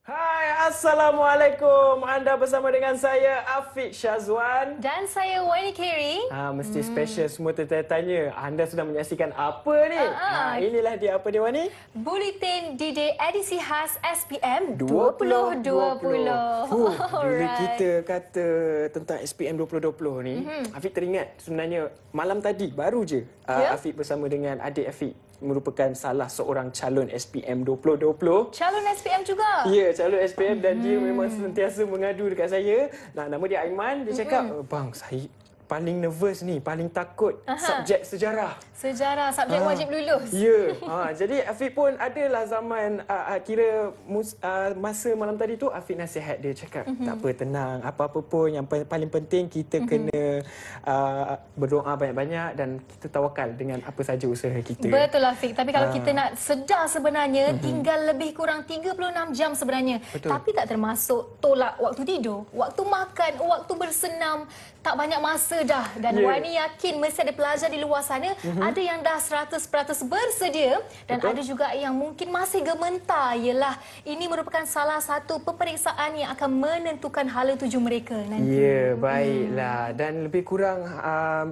Hai, Assalamualaikum. Anda bersama dengan saya, Afiq Syazwan. Dan saya, Wani Kerry. Ah, mesti hmm. special semua tertanya-tanya. Anda sudah menyaksikan apa ni? Uh-uh. Ah, inilah dia apa ni Wani? Bulletin d edisi khas SPM 2020. Fuh, bila kita kata tentang SPM 2020 ni, mm-hmm. Afiq teringat sebenarnya malam tadi baru je yeah. Ya. Afiq bersama dengan adik Afiq merupakan salah seorang calon SPM 2020. Calon SPM juga? Ya, calon SPM dan hmm. dia memang sentiasa mengadu dekat saya. Nah, nama dia Aiman. Dia cakap, hmm. Eh, bang, saya paling nervous ni, paling takut Aha. subjek sejarah. Sejarah, subjek ha. wajib lulus. Ya, ha. jadi Afiq pun adalah zaman, uh, kira mus, uh, masa malam tadi tu Afiq nasihat dia cakap, mm -hmm. tak apa, tenang, apa-apa pun yang paling penting kita mm -hmm. kena uh, berdoa banyak-banyak dan kita tawakal dengan apa saja usaha kita. Betul Afiq, tapi kalau uh. kita nak sedar sebenarnya, mm -hmm. tinggal lebih kurang 36 jam sebenarnya. Betul. Tapi tak termasuk tolak waktu tidur, waktu makan, waktu bersenam, tak banyak masa dah dan yeah. Wani yakin mesti ada pelajar di luar sana mm -hmm. ada yang dah 100% bersedia dan Betul. ada juga yang mungkin masih gementar ialah ini merupakan salah satu peperiksaan yang akan menentukan hala tuju mereka nanti. Ya, yeah, baiklah. Hmm. Dan lebih kurang uh,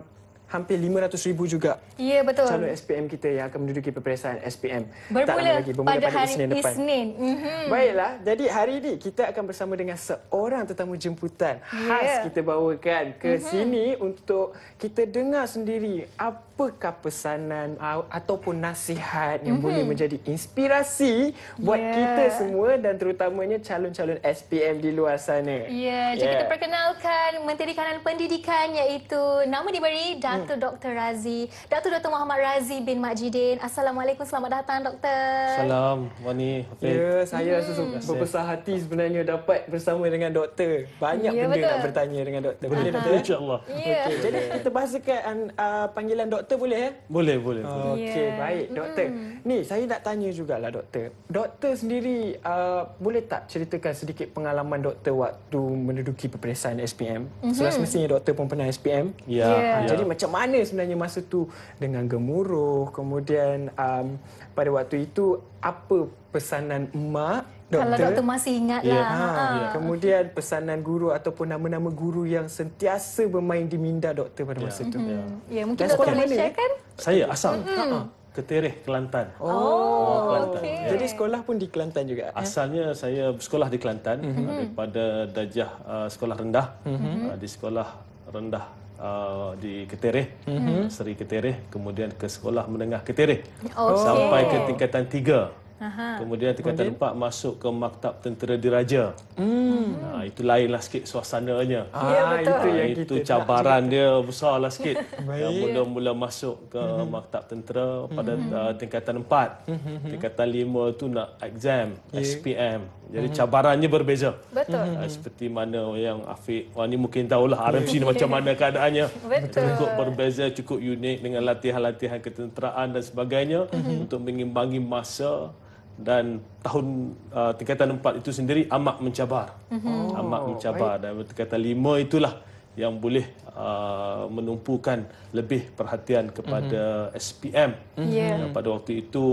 hampir 500 ribu juga ya, betul. calon SPM kita yang akan menduduki peperiksaan SPM. Bermula, lagi, bermula pada, pada hari Isnin. Depan. Isnin. Mm-hmm. Baiklah, jadi hari ini kita akan bersama dengan seorang tetamu jemputan khas yeah. kita bawakan ke mm-hmm. sini untuk kita dengar sendiri apa apakah pesanan ataupun nasihat yang mm-hmm. boleh mhm. menjadi inspirasi buat yeah. kita semua dan terutamanya calon-calon SPM di luar sana. Ya, yeah. jadi yeah. kita perkenalkan Menteri Kanan Pendidikan iaitu nama diberi Dato mm. Dr Razi, Dato Dr Muhammad Razi bin Majidin. Assalamualaikum, selamat datang doktor. Salam, Wani. Ya, yeah, saya mm. rasa hmm. berbesar hati sebenarnya dapat bersama dengan doktor. Banyak yeah, benda betul. nak bertanya dengan doktor. Boleh doktor, insya-Allah. Ya. Jadi kita bahasakan uh, panggilan doktor doktor boleh ya? Eh? Boleh, boleh. Oh, Okey, yeah. baik doktor. Mm. Ni saya nak tanya jugalah doktor. Doktor sendiri uh, boleh tak ceritakan sedikit pengalaman doktor waktu menduduki peperiksaan SPM? Mm-hmm. Selepas mestinya doktor pun pernah SPM. Ya. Yeah. Yeah. Jadi macam mana sebenarnya masa tu dengan gemuruh, kemudian um, pada waktu itu apa pesanan emak, doktor. Kalau doktor masih ingatlah. Ya, yeah. Ha, Yeah. Ha, kemudian pesanan guru ataupun nama-nama guru yang sentiasa bermain di minda doktor pada masa yeah. itu. Ya, yeah. yeah, ya, mungkin That's doktor Malaysia yeah. kan? Saya asal. Mm -hmm. Ha, ha. Ketereh, Kelantan. Oh, Kelantan. Okay. Ya. Jadi sekolah pun di Kelantan juga? Asalnya saya bersekolah di Kelantan mm -hmm. daripada dajah uh, sekolah rendah. Mm -hmm. uh, di sekolah rendah uh, di Ketereh, mm -hmm. Seri Ketereh. Kemudian ke sekolah menengah Ketereh. Okay. Sampai ke tingkatan tiga. Aha. Kemudian terkata empat masuk ke maktab tentera diraja. Hmm. Ha, itu lainlah sikit suasananya. Ha, ya, betul. Ha, itu, ha, itu cabaran dia besarlah sikit. Yang mula-mula masuk ke hmm. maktab tentera pada hmm. uh, tingkatan empat, hmm, tingkatan lima tu nak exam, yeah. SPM. Jadi cabarannya berbeza. Betul. Ha, seperti mana yang Afiq, wah ni mungkin tahulah RMC sini macam mana keadaannya. Betul. Cukup berbeza, cukup unik dengan latihan-latihan ketenteraan dan sebagainya untuk mengimbangi masa dan tahun uh, tingkatan empat itu sendiri amat mencabar. Mhm. Oh, amat mencabar baik. dan tingkatan lima itulah yang boleh uh, menumpukan lebih perhatian kepada mm-hmm. SPM. Mm-hmm. Yeah. Pada waktu itu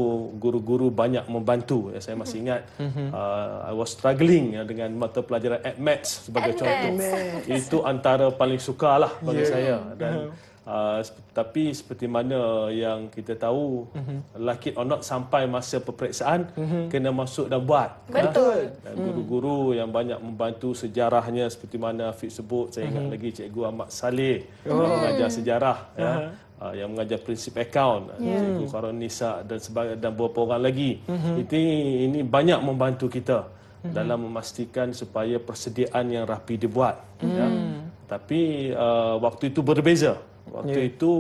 guru-guru banyak membantu. Ya, saya masih ingat mm-hmm. uh, I was struggling ya, dengan mata pelajaran at maths sebagai contoh. Itu antara paling sukalah bagi yeah. saya dan mm-hmm. Uh, tapi seperti mana yang kita tahu mm-hmm. Lucky or not sampai masa peperiksaan mm-hmm. Kena masuk dan buat Betul ha? Guru-guru mm. yang banyak membantu sejarahnya Seperti mana Afiq sebut Saya mm-hmm. ingat mhm. lagi Cikgu Ahmad Saleh oh. Yang mengajar sejarah uh-huh. ya? uh, Yang mengajar prinsip akaun yeah. Cikgu Karun Nisa dan, dan beberapa orang lagi mm-hmm. Itu Ini banyak membantu kita mm-hmm. Dalam memastikan supaya persediaan yang rapi dibuat mm. ya? Mhm. Tapi uh, waktu itu berbeza waktu yeah. itu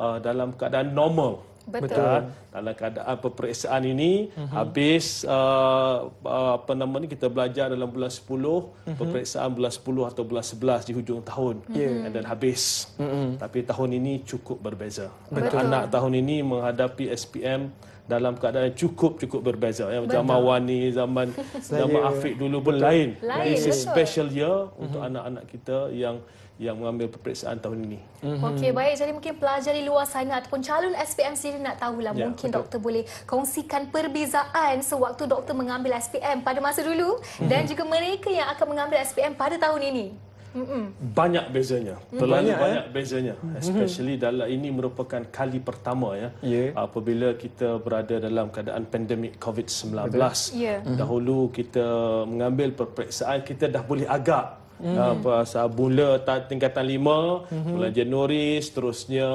uh, dalam keadaan normal betul ha, dalam keadaan peperiksaan ini mm-hmm. habis uh, uh, apa nama ni kita belajar dalam bulan 10 mm-hmm. peperiksaan bulan 10 atau bulan 11 di hujung tahun mm-hmm. and habis mm-hmm. tapi tahun ini cukup berbeza betul. anak tahun ini menghadapi SPM dalam keadaan yang cukup cukup berbeza ya zaman wani zaman zaman afiq dulu pun betul. lain, Ini special year mm-hmm. untuk anak-anak kita yang yang mengambil peperiksaan tahun ini. Mhm. Okey, baik. Jadi mungkin pelajar di luar sana ataupun calon SPM sendiri nak tahulah. Ya, mungkin betul. doktor boleh kongsikan perbezaan sewaktu doktor mengambil SPM pada masa dulu mm-hmm. dan juga mereka yang akan mengambil SPM pada tahun ini. Mm-mm. Banyak bezanya. Terlalu mhm. banyak, ya. banyak eh? bezanya. Mhm. Especially mm-hmm. dalam ini merupakan kali pertama ya yeah. apabila kita berada dalam keadaan pandemik COVID-19. Yeah. Mm-hmm. Dahulu kita mengambil peperiksaan kita dah boleh agak mm-hmm. apa sabula tingkatan 5 mm-hmm. bulan Januari seterusnya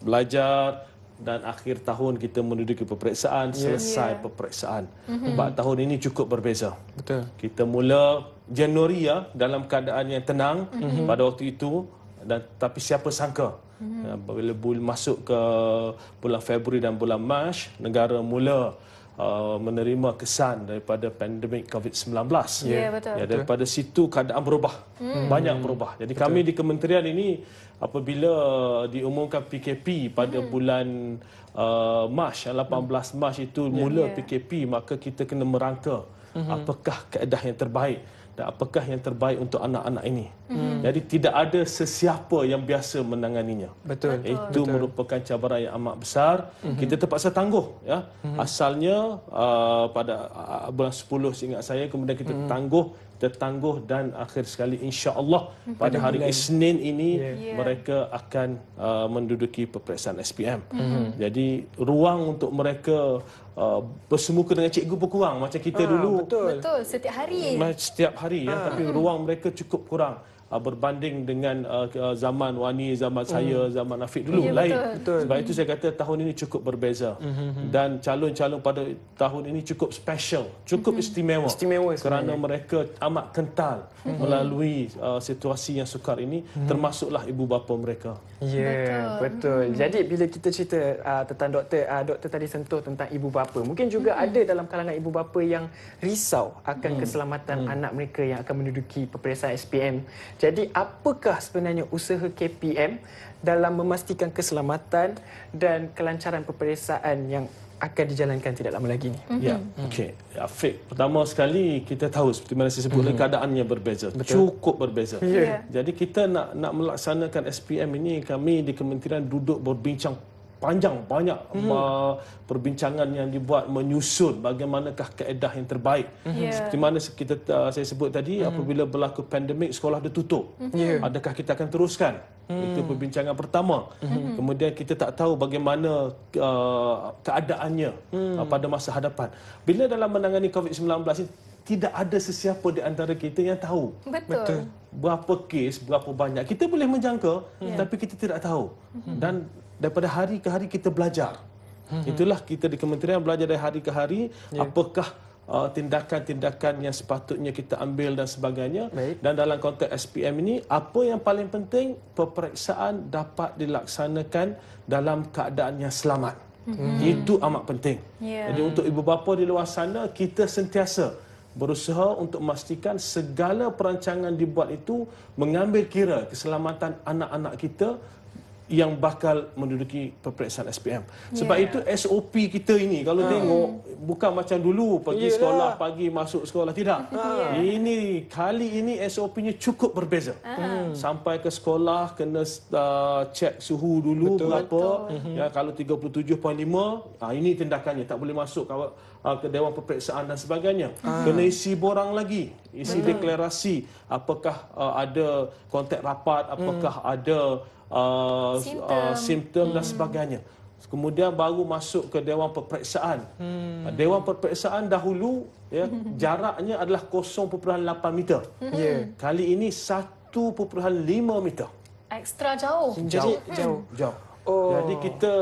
belajar dan akhir tahun kita menduduki peperiksaan yeah. selesai yeah. peperiksaan. Mhm. Empat mm-hmm. tahun ini cukup berbeza. Betul. Kita mula Januari ya dalam keadaan yang tenang mm-hmm. pada waktu itu dan tapi siapa sangka mm-hmm. bila bul masuk ke bulan Februari dan bulan Mac negara mula uh, menerima kesan daripada pandemik COVID-19. Ya, yeah, betul. Ya, daripada betul. situ keadaan berubah. Hmm. Banyak berubah. Jadi betul. kami di kementerian ini apabila diumumkan PKP pada hmm. bulan uh, Mac, 18 hmm. Mac itu ya, mula yeah. PKP, maka kita kena merangka hmm. apakah keadaan yang terbaik dan apakah yang terbaik untuk anak-anak ini. Hmm. Jadi tidak ada sesiapa yang biasa menanganinya. Betul. Itu Betul. merupakan cabaran yang amat besar. Hmm. Kita terpaksa tangguh ya. Hmm. Asalnya uh, pada uh, bulan 10 seingat saya kemudian kita hmm. tangguh tertangguh dan akhir sekali insya-Allah hmm. pada hari Isnin ini yeah. mereka akan uh, menduduki peperiksaan SPM. Mm -hmm. Jadi ruang untuk mereka uh, bersemuka dengan cikgu berkurang macam kita ha, dulu. Betul. betul. Setiap hari. Setiap hari ha. ya ah. tapi ruang mereka cukup kurang. Uh, berbanding dengan uh, uh, zaman Wani, zaman hmm. saya, zaman Afiq dulu ya, lain. Betul. Sebab itu saya kata tahun ini cukup berbeza. Mm-hmm. Dan calon-calon pada tahun ini cukup special, cukup mm-hmm. istimewa. Istimewa kerana mereka amat kental mm-hmm. melalui situasi yang sukar ini termasuklah ibu bapa mereka. Ya, betul. Jadi bila kita cerita uh, tentang doktor, uh, doktor tadi sentuh tentang ibu bapa. Mungkin juga ada dalam kalangan ibu bapa yang risau akan keselamatan anak mereka yang akan menduduki peperiksaan SPM jadi apakah sebenarnya usaha KPM dalam memastikan keselamatan dan kelancaran peperiksaan yang akan dijalankan tidak lama lagi ini. Mhm. Ya. Mhm. Okey. Afiq, ya, pertama sekali kita tahu seperti mana saya sebut mm-hmm. keadaannya berbeza. Betul. Cukup berbeza. Yeah. Ya. Jadi kita nak nak melaksanakan SPM ini kami di kementerian duduk berbincang panjang banyak hmm. perbincangan yang dibuat menyusun bagaimanakah kaedah yang terbaik. Hmm. Yeah. Seperti mana kita uh, saya sebut tadi hmm. apabila berlaku pandemik sekolah ditutup. Hmm. Yeah. Adakah kita akan teruskan? Hmm. Itu perbincangan pertama. Hmm. Kemudian kita tak tahu bagaimana uh, keadaannya hmm. Uh, pada masa hadapan. Bila dalam menangani COVID-19 ini tidak ada sesiapa di antara kita yang tahu. Betul. Berapa kes, berapa banyak. Kita boleh menjangka yeah. tapi kita tidak tahu. Hmm. Dan daripada hari ke hari kita belajar. Mhm. Itulah kita di kementerian belajar dari hari ke hari ya. apakah uh, tindakan-tindakan uh, yang sepatutnya kita ambil dan sebagainya. Baik. Dan dalam konteks SPM ini, apa yang paling penting, peperiksaan dapat dilaksanakan dalam keadaan yang selamat. Hmm. Itu amat penting. Ya. Jadi untuk ibu bapa di luar sana, kita sentiasa berusaha untuk memastikan segala perancangan dibuat itu mengambil kira keselamatan anak-anak kita yang bakal menduduki peperiksaan SPM. Sebab yeah. itu SOP kita ini kalau hmm. tengok bukan macam dulu pergi Yelah. sekolah pagi masuk sekolah tidak. Yeah. Ini kali ini SOP-nya cukup berbeza. Uh ah. -huh. Hmm. Sampai ke sekolah kena uh, ah, cek suhu dulu betul, berapa betul. Mhm. Mhm. ya kalau 37.5 ah ini tindakannya tak boleh masuk kalau ke Dewan Peperiksaan dan sebagainya. Ha. Kena isi borang lagi. Isi Betul. deklarasi. Apakah uh, ada kontak rapat, apakah hmm. ada Ah, ah, simptom, uh, hmm. dan sebagainya. Kemudian baru masuk ke dewan peperiksaan. Hmm. Dewan peperiksaan dahulu ya jaraknya adalah 0.8 meter. Hmm. Yeah. Kali ini 1.5 meter. Ekstra jauh. Jauh. Jauh. Hmm. jauh. Oh. Jadi kita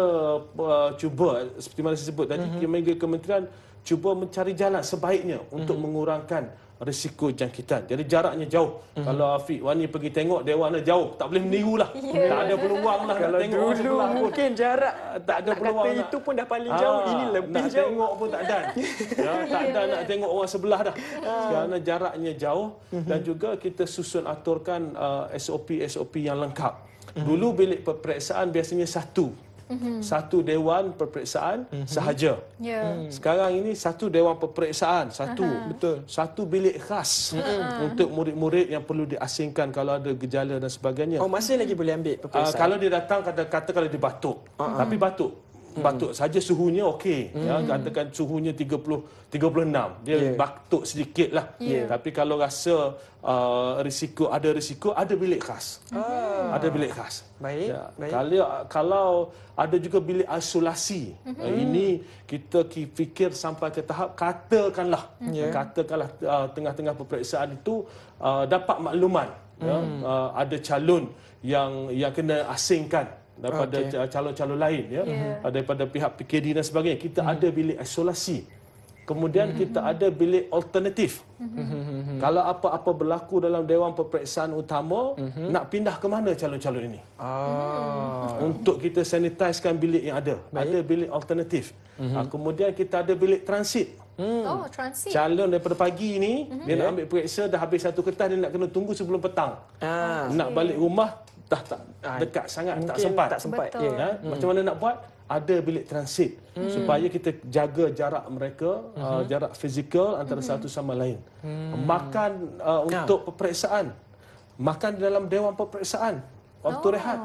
uh, cuba seperti mana saya sebut tadi hmm kementerian cuba mencari jalan sebaiknya untuk hmm mengurangkan risiko jangkitan. Jadi jaraknya jauh. mm Kalau Afiq Wani pergi tengok dewan jauh, tak boleh menirulah. Yeah. Tak ada peluang lah kalau tengok dulu mungkin jarak tak ada nak peluang. Kata itu pun dah paling jauh, ha, ini lebih nak jauh. tengok pun tak ada. ya, tak ada nak tengok orang sebelah dah. Ah. Kerana jaraknya jauh mhm. dan juga kita susun aturkan uh, ah, SOP SOP yang lengkap. Mhm. Dulu bilik peperiksaan biasanya satu hmm Satu dewan peperiksaan mm-hmm. sahaja. Yeah. Mm. Sekarang ini satu dewan peperiksaan, satu uh-huh. betul, satu bilik khas uh-huh. untuk murid-murid yang perlu diasingkan kalau ada gejala dan sebagainya. Oh, masih mm-hmm. lagi boleh ambil ah, peperiksaan. Uh, kalau dia datang kata kata kalau dia batuk. Uh-huh. Tapi batuk Hmm. batuk hmm. saja suhunya okey ya, hmm. ya katakan suhunya 30 36 dia yeah. batuk sedikit lah yeah. tapi kalau rasa uh, risiko ada risiko ada bilik khas hmm. ah. ada bilik khas baik, ya. baik. kalau kalau ada juga bilik isolasi hmm. Eh, ini kita fikir sampai ke tahap katakanlah yeah. katakanlah uh, tengah-tengah peperiksaan itu uh, dapat makluman ya, hmm. ya uh, ada calon yang yang kena asingkan daripada okay. calon-calon lain ya yeah. Ya. daripada pihak PKD dan sebagainya kita mm. ada bilik isolasi kemudian mm. kita ada bilik alternatif mm. kalau apa-apa berlaku dalam dewan peperiksaan utama mm. nak pindah ke mana calon-calon ini ah. Hmm. untuk kita sanitizekan bilik yang ada Baik. ada bilik alternatif mm. kemudian kita ada bilik transit Hmm. Oh, transit. Calon daripada pagi ni mm -hmm. dia nak ambil periksa dah habis satu kertas dia nak kena tunggu sebelum petang. Ah. Okay. Nak balik rumah dah tak ah, dekat sangat Mungkin tak sempat tak sempat ya yeah. hmm. macam mana nak buat ada bilik transit hmm. supaya kita jaga jarak mereka uh, hmm. uh, jarak fizikal antara hmm. satu sama lain hmm. makan uh, untuk nah. peperiksaan makan dalam dewan peperiksaan waktu oh. rehat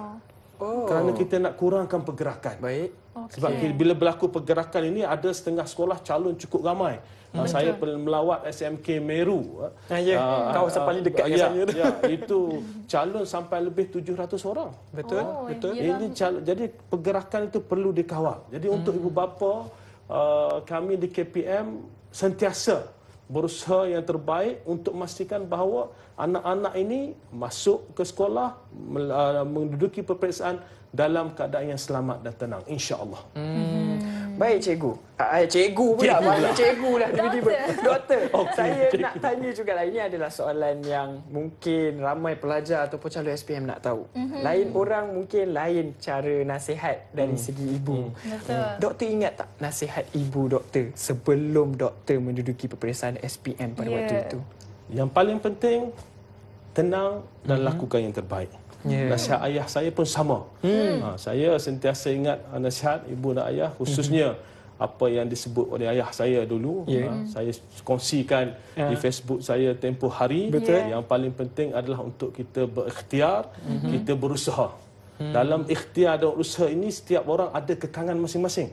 oh. kerana kita nak kurangkan pergerakan baik Okay. Sebab bila berlaku pergerakan ini ada setengah sekolah calon cukup ramai. Ah, hmm. Saya melawat SMK Meru. Ah, ah ya, uh, kawasan uh, paling dekat uh, ya, saya. Ya, itu calon sampai lebih 700 orang. Betul, oh, betul. Ialah. Ini calon, jadi pergerakan itu perlu dikawal. Jadi hmm. untuk ibu bapa uh, kami di KPM sentiasa berusaha yang terbaik untuk memastikan bahawa anak-anak ini masuk ke sekolah uh, menduduki peperiksaan dalam keadaan yang selamat dan tenang insyaallah. Hmm. Baik cikgu. Ah, ah cikgu pula banyak cikgulah tiba-tiba. Doktor. Okay, saya cikgu. nak tanya juga lah ini adalah soalan yang mungkin ramai pelajar ataupun calon SPM nak tahu. Mm-hmm. Lain orang mungkin lain cara nasihat dari mm. segi ibu. Mm. Doktor ingat tak nasihat ibu doktor sebelum doktor menduduki peperiksaan SPM pada yeah. waktu ya. itu? Yang paling penting tenang dan mm-hmm. lakukan yang terbaik. Yeah. Nasihat ayah saya pun sama. Hmm. Ha, saya sentiasa ingat nasihat ibu dan ayah khususnya mm-hmm. apa yang disebut oleh ayah saya dulu. Yeah. Ha, saya kongsikan yeah. di Facebook saya tempoh hari. Yeah. Yang paling penting adalah untuk kita berikhtiar, mm-hmm. kita berusaha. Hmm. Dalam ikhtiar dan usaha ini setiap orang ada kekangan masing-masing.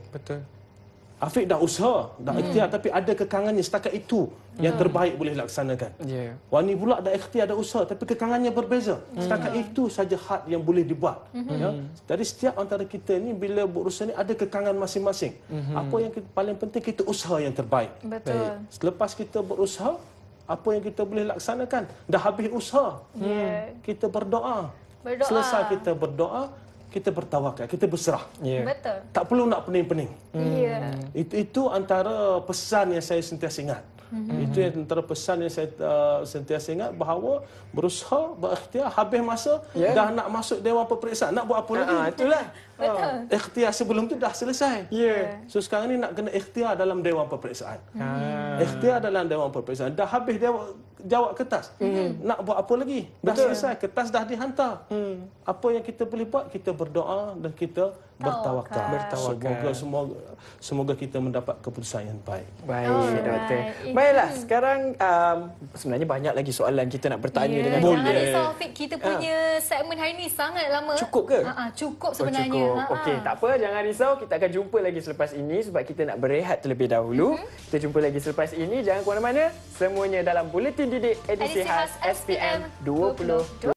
Afiq dah usaha, dah hmm. ikhtiar tapi ada kekangannya setakat itu yang hmm. terbaik boleh laksanakan. Yeah. Wani pula dah ikhtiar, dah usaha tapi kekangannya berbeza. Hmm. Setakat itu saja had yang boleh dibuat. Hmm. Ya? Jadi setiap antara kita ini bila berusaha ini ada kekangan masing-masing. Hmm. Apa yang kita, paling penting kita usaha yang terbaik. Betul. Baik. Selepas kita berusaha, apa yang kita boleh laksanakan. Dah habis usaha, yeah. kita berdoa. berdoa. Selesai kita berdoa, kita bertawakal, kita berserah. Ya. Yeah. Betul. Tak perlu nak pening-pening. Ya. Hmm. Yeah. Itu, itu antara pesan yang saya sentiasa ingat. Mm-hmm. Itu yang antara pesan yang saya uh, sentiasa ingat bahawa berusaha, berikhtiar, habis masa yeah. dah nak masuk dewan peperiksaan, nak buat apa lagi? uh Itulah. Betul. Uh, ikhtiar sebelum tu dah selesai. Yeah. So sekarang ni nak kena ikhtiar dalam dewan peperiksaan. Mm-hmm. Ikhtiar dalam dewan peperiksaan. Dah habis dewan jawab kertas. Hmm. Nak buat apa lagi? Dah Betul. selesai, kertas dah dihantar. Hmm. Apa yang kita boleh buat? Kita berdoa dan kita bertawakal. bertawakal. Semoga semoga semoga kita mendapat keputusan yang baik. Baik, oh, doktor. Baiklah, sekarang um, sebenarnya banyak lagi soalan kita nak bertanya yeah, dengan boleh. Yeah. kita ah. punya ha. segmen hari ini sangat lama. Cukup ke? Ha-ha, ah, cukup oh, sebenarnya. Oh, cukup. Ha-ha. Okey, tak apa, jangan risau. Kita akan jumpa lagi selepas ini sebab kita nak berehat terlebih dahulu. Mm-hmm. Kita jumpa lagi selepas ini. Jangan ke mana-mana. Semuanya dalam buletin Mesin Didik Edisi Khas SPM 2022.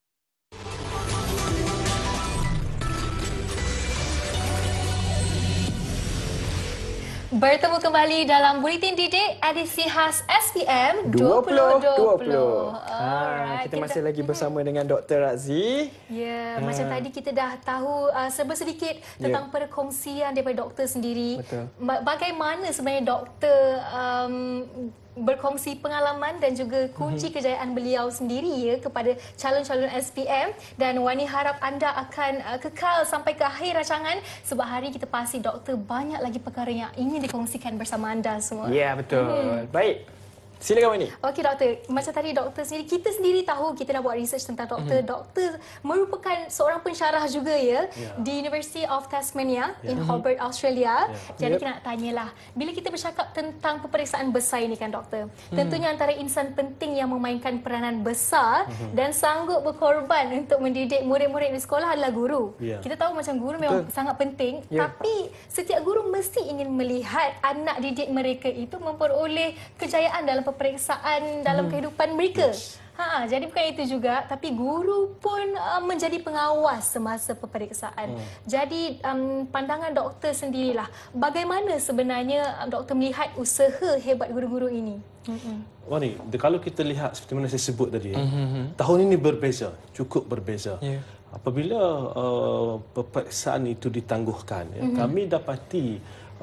Bertemu kembali dalam Buletin Didik edisi khas SPM 2020. 2020. Alright, kita masih lagi hmm. bersama dengan Dr. Razi. Ya, ha. macam tadi kita dah tahu uh, serba sedikit ya. tentang ya. perkongsian daripada doktor sendiri. Betul. Bagaimana sebenarnya doktor... Um, berkongsi pengalaman dan juga kunci mhm. kejayaan beliau sendiri ya kepada calon-calon SPM dan Wani harap anda akan uh, kekal sampai ke akhir rancangan sebab hari kita pasti doktor banyak lagi perkara yang ingin dikongsikan bersama anda semua. Ya yeah, betul. Hmm. Baik. Silakan Wani. Okey doktor, macam tadi doktor sendiri, kita sendiri tahu kita nak buat research tentang doktor. Mm-hmm. Doktor merupakan seorang pensyarah juga ya yeah. di University of Tasmania yeah. in mm-hmm. Hobart, Australia. Yeah. Jadi yep. kita nak tanyalah, bila kita bercakap tentang peperiksaan besar ini kan doktor, mm-hmm. tentunya antara insan penting yang memainkan peranan besar mm-hmm. dan sanggup berkorban untuk mendidik murid-murid di sekolah adalah guru. Yeah. Kita tahu macam guru memang sangat penting, yeah. tapi setiap guru mesti ingin melihat anak didik mereka itu memperoleh kejayaan dalam peperiksaan dalam hmm. kehidupan mereka. Yes. Ha, jadi bukan itu juga, tapi guru pun uh, menjadi pengawas semasa peperiksaan. Hmm. Jadi um, pandangan doktor sendirilah, bagaimana sebenarnya um, doktor melihat usaha hebat guru-guru ini? Mm-hmm. Wani, kalau kita lihat seperti mana saya sebut tadi, hmm tahun ini berbeza, cukup berbeza. Yeah. Apabila uh, peperiksaan itu ditangguhkan, ya, mm-hmm. kami dapati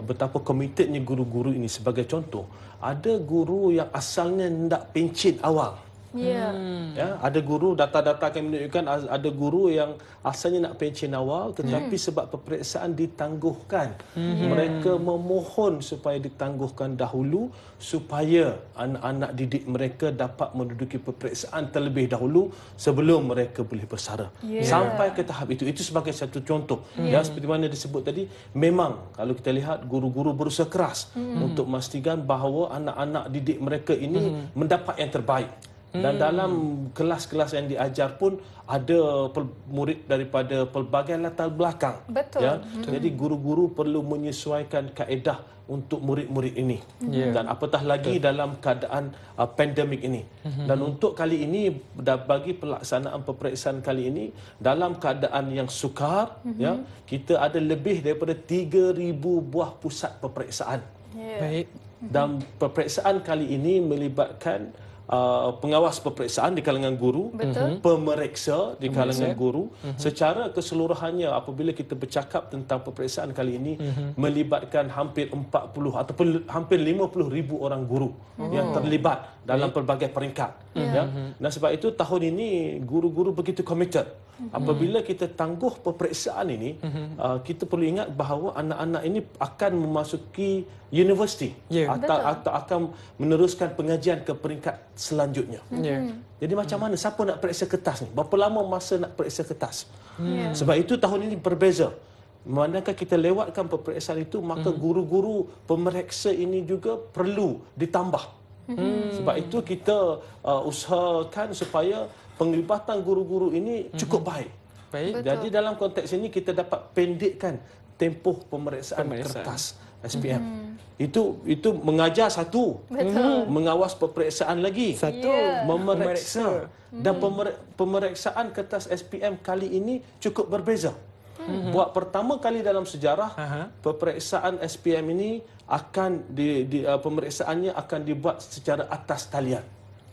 betapa komitednya guru-guru ini sebagai contoh ada guru yang asalnya tidak pencit awal Yeah. Hmm. Ya, ada guru data-data kami menunjukkan ada guru yang asalnya nak pencen awal tetapi mm. sebab peperiksaan ditangguhkan. Mm. Mereka memohon supaya ditangguhkan dahulu supaya anak-anak didik mereka dapat menduduki peperiksaan terlebih dahulu sebelum mereka boleh bersara. Yeah. Sampai ke tahap itu itu sebagai satu contoh. Mm. Ya seperti mana disebut tadi memang kalau kita lihat guru-guru berusaha keras mm. untuk memastikan bahawa anak-anak didik mereka ini mm. mendapat yang terbaik. Dan hmm. dalam kelas-kelas yang diajar pun ada murid daripada pelbagai latar belakang. Betul. Ya? Hmm. Jadi guru-guru perlu menyesuaikan kaedah untuk murid-murid ini. Yeah. Dan apatah lagi Betul. dalam keadaan uh, pandemik ini. Hmm. Dan untuk kali ini, bagi pelaksanaan peperiksaan kali ini, dalam keadaan yang sukar, hmm. ya, kita ada lebih daripada 3,000 buah pusat peperiksaan. Yeah. Baik. Dan peperiksaan kali ini melibatkan uh, pengawas peperiksaan di kalangan guru, Betul. Mhm. pemeriksa di kalangan guru. Uh-huh. Secara keseluruhannya apabila kita bercakap tentang peperiksaan kali ini uh-huh. melibatkan hampir 40 ataupun hampir 50 ribu orang guru oh. yang terlibat dalam pelbagai peringkat. Yeah. Ya. ya. Mhm. Dan sebab itu tahun ini guru-guru begitu committed. Mhm. Apabila kita tangguh peperiksaan ini, mhm. uh, kita perlu ingat bahawa anak-anak ini akan memasuki universiti yeah. atau, atau akan meneruskan pengajian ke peringkat selanjutnya. Yeah. Jadi macam mana? Siapa nak periksa kertas ni? Berapa lama masa nak periksa kertas? Hmm. Yeah. Sebab itu tahun ini berbeza. Manakah kita lewatkan peperiksaan itu, maka hmm. guru-guru pemeriksa ini juga perlu ditambah. Hmm. hmm. Sebab itu kita uh, usahakan supaya penglibatan guru-guru ini hmm. cukup baik. baik. Jadi dalam konteks ini kita dapat pendekkan tempoh pemeriksaan, pemeriksaan. kertas SPM. Hmm. hmm. Itu itu mengajar satu, Betul. mengawas pemeriksaan lagi, satu ya. memeriksa, memeriksa. Hmm. dan pemeriksaan kertas SPM kali ini cukup berbeza. Hmm. Buat pertama kali dalam sejarah, Aha. peperiksaan SPM ini akan di, di uh, pemeriksaannya akan dibuat secara atas talian.